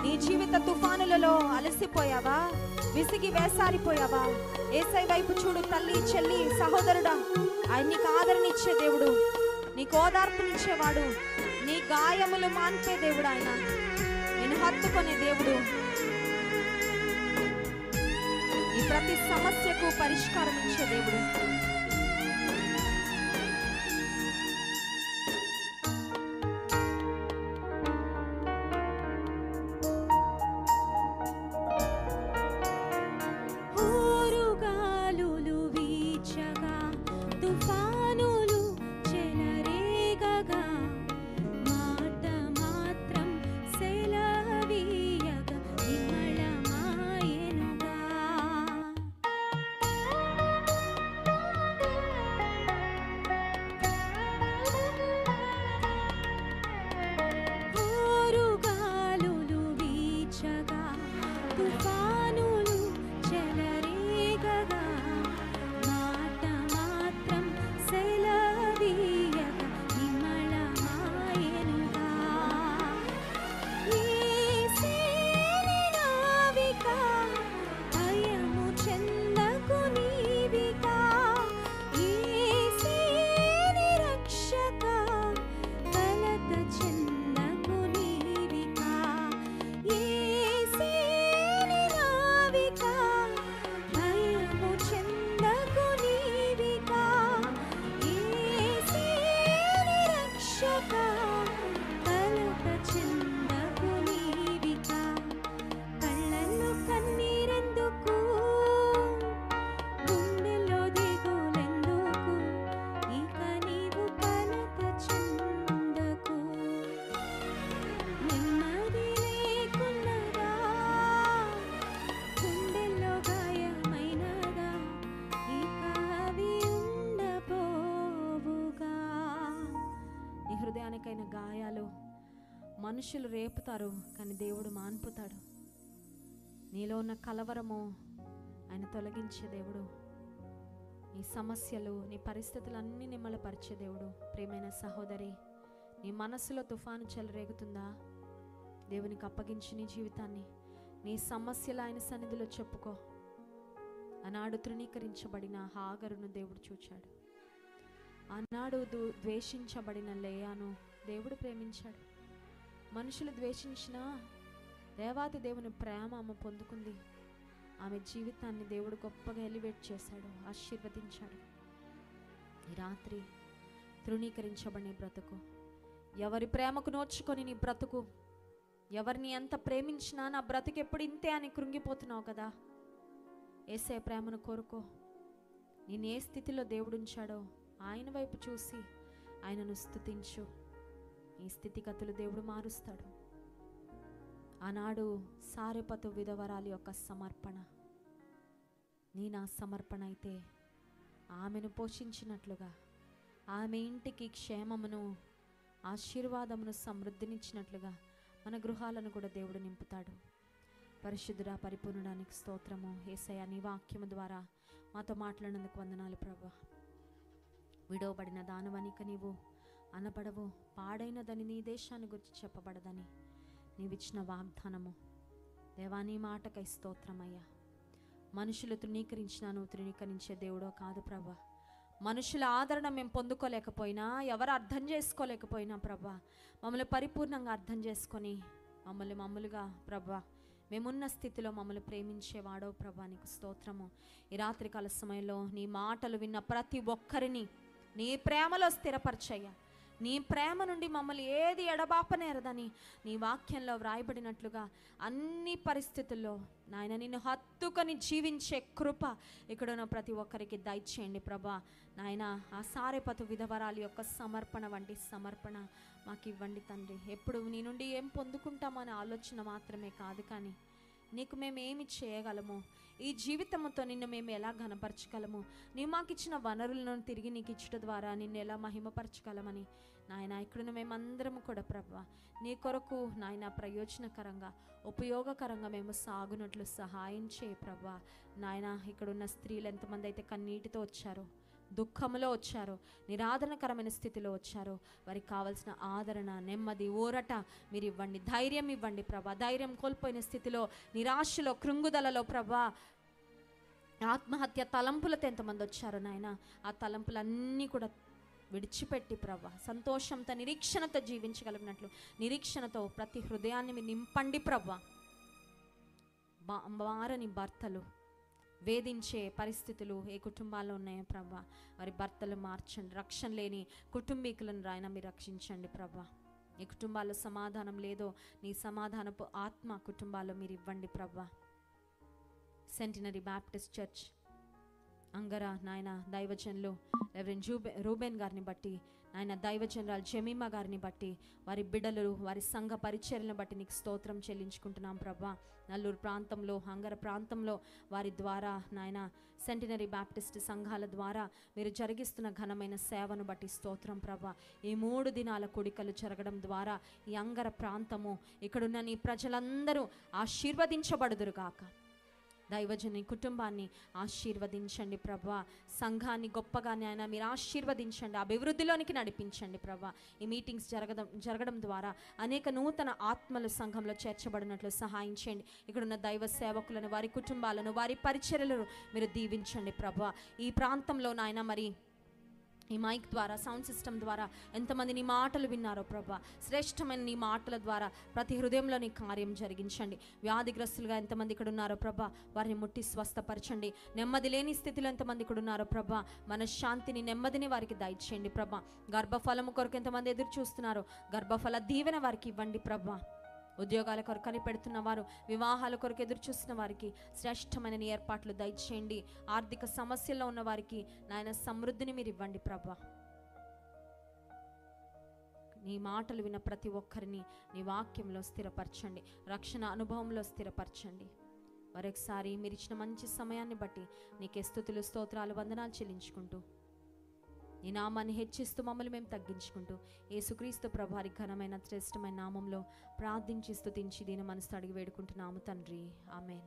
నీ జీవిత తుఫానులలో అలసిపోయావా విసిగి వేసారిపోయావా ఏసై వైపు చూడు తల్లి చెల్లి సహోదరుడా ఆయన నీకు ఇచ్చే దేవుడు నీకు ఓదార్పునిచ్చేవాడు నీ గాయములు మాన్పే దేవుడు ఆయన నేను హత్తుకునే దేవుడు ఈ ప్రతి సమస్యకు పరిష్కారం ఇచ్చే దేవుడు మనుషులు రేపుతారు కానీ దేవుడు మాన్పుతాడు నీలో ఉన్న కలవరము ఆయన తొలగించే దేవుడు నీ సమస్యలు నీ పరిస్థితులన్నీ నిమ్మలపరిచే దేవుడు ప్రేమైన సహోదరి నీ మనసులో తుఫాను చెలరేగుతుందా దేవునికి అప్పగించి నీ జీవితాన్ని నీ సమస్యలు ఆయన సన్నిధిలో చెప్పుకో ఆనాడు తృణీకరించబడిన హాగరును దేవుడు చూచాడు ఆనాడు ద్వేషించబడిన లేయాను దేవుడు ప్రేమించాడు మనుషులు ద్వేషించిన దేవాతి దేవుని ప్రేమ ఆమె పొందుకుంది ఆమె జీవితాన్ని దేవుడు గొప్పగా ఎలివేట్ చేశాడు ఆశీర్వదించాడు ఈ రాత్రి తృణీకరించబడిన బ్రతుకు ఎవరి ప్రేమకు నోచుకొని నీ బ్రతుకు ఎవరిని ఎంత ప్రేమించినా నా బ్రతుకు ఎప్పుడు ఇంతే అని కృంగిపోతున్నావు కదా ఏసే ప్రేమను కోరుకో నేను ఏ స్థితిలో దేవుడుంచాడో ఆయన వైపు చూసి ఆయనను స్థుతించు నీ స్థితిగతులు దేవుడు మారుస్తాడు ఆనాడు సారెపతు విధవరాలి యొక్క సమర్పణ నీ నా సమర్పణ అయితే ఆమెను పోషించినట్లుగా ఆమె ఇంటికి క్షేమమును ఆశీర్వాదమును సమృద్ధినిచ్చినట్లుగా మన గృహాలను కూడా దేవుడు నింపుతాడు పరిశుద్ధుడ పరిపూర్ణడానికి స్తోత్రము ఏసయ నీ వాక్యము ద్వారా మాతో మాట్లాడినందుకు వందనాలు ప్రభు విడవబడిన దానవనిక నీవు అనబడవు పాడైనదని నీ దేశాన్ని గురించి చెప్పబడదని నీవిచ్చిన వాగ్దానము దేవా నీ మాటకై స్తోత్రమయ్యా మనుషులు తృణీకరించినా నువ్వు తృణీకరించే దేవుడో కాదు ప్రభా మనుషుల ఆదరణ మేము పొందుకోలేకపోయినా ఎవరు అర్థం చేసుకోలేకపోయినా ప్రభ మమ్మల్ని పరిపూర్ణంగా అర్థం చేసుకొని మమ్మల్ని మమ్మలుగా ప్రభ మేమున్న స్థితిలో మమ్మల్ని ప్రేమించేవాడో ప్రభా నీకు స్తోత్రము ఈ రాత్రికాల సమయంలో నీ మాటలు విన్న ప్రతి ఒక్కరిని నీ ప్రేమలో స్థిరపరచయ్యా నీ ప్రేమ నుండి మమ్మల్ని ఏది ఎడబాపనేరదని నీ వాక్యంలో వ్రాయబడినట్లుగా అన్ని పరిస్థితుల్లో నాయన నిన్ను హత్తుకొని జీవించే కృప ఉన్న ప్రతి ఒక్కరికి దయచేయండి ప్రభా నాయన ఆ సారేపతు విధవరాలు యొక్క సమర్పణ వంటి సమర్పణ మాకు ఇవ్వండి తండ్రి ఎప్పుడు నీ నుండి ఏం పొందుకుంటామనే ఆలోచన మాత్రమే కాదు కానీ నీకు మేము ఏమి చేయగలము ఈ జీవితంతో నిన్ను మేము ఎలా ఘనపరచగలము నీ మాకు ఇచ్చిన వనరులను తిరిగి నీకు ఇచ్చట ద్వారా నిన్ను ఎలా మహిమపరచగలమని నాయన ఇక్కడున్న మేమందరము కూడా ప్రభావ నీ కొరకు నాయన ప్రయోజనకరంగా ఉపయోగకరంగా మేము సాగునట్లు సహాయం చేయ ప్రభావ నాయన ఇక్కడున్న స్త్రీలు ఎంతమంది అయితే కన్నీటితో వచ్చారో దుఃఖంలో వచ్చారో నిరాదరణకరమైన స్థితిలో వచ్చారో వారికి కావలసిన ఆదరణ నెమ్మది ఓరట మీరు ఇవ్వండి ధైర్యం ఇవ్వండి ప్రభా ధైర్యం కోల్పోయిన స్థితిలో నిరాశలో కృంగుదలలో ప్రభా ఆత్మహత్య తలంపులతో ఎంతమంది వచ్చారు నాయన ఆ తలంపులన్నీ కూడా విడిచిపెట్టి ప్రభా సంతోషంతో నిరీక్షణతో జీవించగలిగినట్లు నిరీక్షణతో ప్రతి హృదయాన్ని మీరు నింపండి ప్రభా వారని భర్తలు వేధించే పరిస్థితులు ఏ కుటుంబాల్లో ఉన్నాయో ప్రభా వారి భర్తలు మార్చండి రక్షణ లేని కుటుంబీకులను రాయన మీరు రక్షించండి ప్రభా ఈ కుటుంబాల్లో సమాధానం లేదో నీ సమాధానపు ఆత్మ కుటుంబాల్లో మీరు ఇవ్వండి ప్రభా సెంటినరీ బ్యాప్టిస్ట్ చర్చ్ అంగరా నాయన దైవజన్లు ఎవరి జూబె రూబెన్ గారిని బట్టి ఆయన దైవచంద్రాలు జమీమా గారిని బట్టి వారి బిడ్డలు వారి సంఘ పరిచర్లను బట్టి నీకు స్తోత్రం చెల్లించుకుంటున్నాం ప్రభా నల్లూరు ప్రాంతంలో హంగర ప్రాంతంలో వారి ద్వారా నాయన సెంటినరీ బ్యాప్టిస్ట్ సంఘాల ద్వారా మీరు జరిగిస్తున్న ఘనమైన సేవను బట్టి స్తోత్రం ప్రభా ఈ మూడు దినాల కొడికలు జరగడం ద్వారా ఈ అంగర ప్రాంతము ఇక్కడున్న నీ ప్రజలందరూ ఆశీర్వదించబడుదురుగాక దైవజని కుటుంబాన్ని ఆశీర్వదించండి ప్రభా సంఘాన్ని గొప్పగా నాయన మీరు ఆశీర్వదించండి అభివృద్ధిలోనికి నడిపించండి ప్రభా ఈ మీటింగ్స్ జరగడం జరగడం ద్వారా అనేక నూతన ఆత్మలు సంఘంలో చేర్చబడినట్లు సహాయం చేయండి ఇక్కడున్న దైవ సేవకులను వారి కుటుంబాలను వారి పరిచయలను మీరు దీవించండి ప్రభా ఈ ప్రాంతంలో నాయన మరి ఈ మైక్ ద్వారా సౌండ్ సిస్టమ్ ద్వారా ఎంతమంది నీ మాటలు విన్నారో ప్రభా శ్రేష్టమైన నీ మాటల ద్వారా ప్రతి హృదయంలో నీ కార్యం జరిగించండి వ్యాధిగ్రస్తులుగా ఎంతమంది ఇక్కడ ఉన్నారో ప్రభా వారిని ముట్టి స్వస్థపరచండి నెమ్మది లేని స్థితిలో ఎంతమంది ఇక్కడ ఉన్నారో ప్రభా మనశ్శాంతిని నెమ్మదిని వారికి దయచేయండి ప్రభా గర్భఫలము కొరకు ఎంతమంది ఎదురు చూస్తున్నారో గర్భఫల దీవెన వారికి ఇవ్వండి ప్రభా ఉద్యోగాల కొరకు కనిపెడుతున్న వారు వివాహాల కొరకు ఎదురు చూసిన వారికి శ్రేష్టమైన ఏర్పాట్లు దయచేయండి ఆర్థిక సమస్యల్లో ఉన్న వారికి నాయన సమృద్ధిని మీరు ఇవ్వండి ప్రభా నీ మాటలు విన్న ప్రతి ఒక్కరిని నీ వాక్యంలో స్థిరపరచండి రక్షణ అనుభవంలో స్థిరపరచండి మరొకసారి మీరు ఇచ్చిన మంచి సమయాన్ని బట్టి నీకే స్థుతులు స్తోత్రాలు వందనాలు చెల్లించుకుంటూ నీ నామాన్ని హెచ్చిస్తూ మమ్మల్ని మేము తగ్గించుకుంటూ ఏసుక్రీస్తు ప్రభారి ఘనమైన శ్రేష్టమైన నామంలో ప్రార్థించి స్థుతించి దీని మనసు అడిగి వేడుకుంటున్నాము తండ్రి ఆమెన్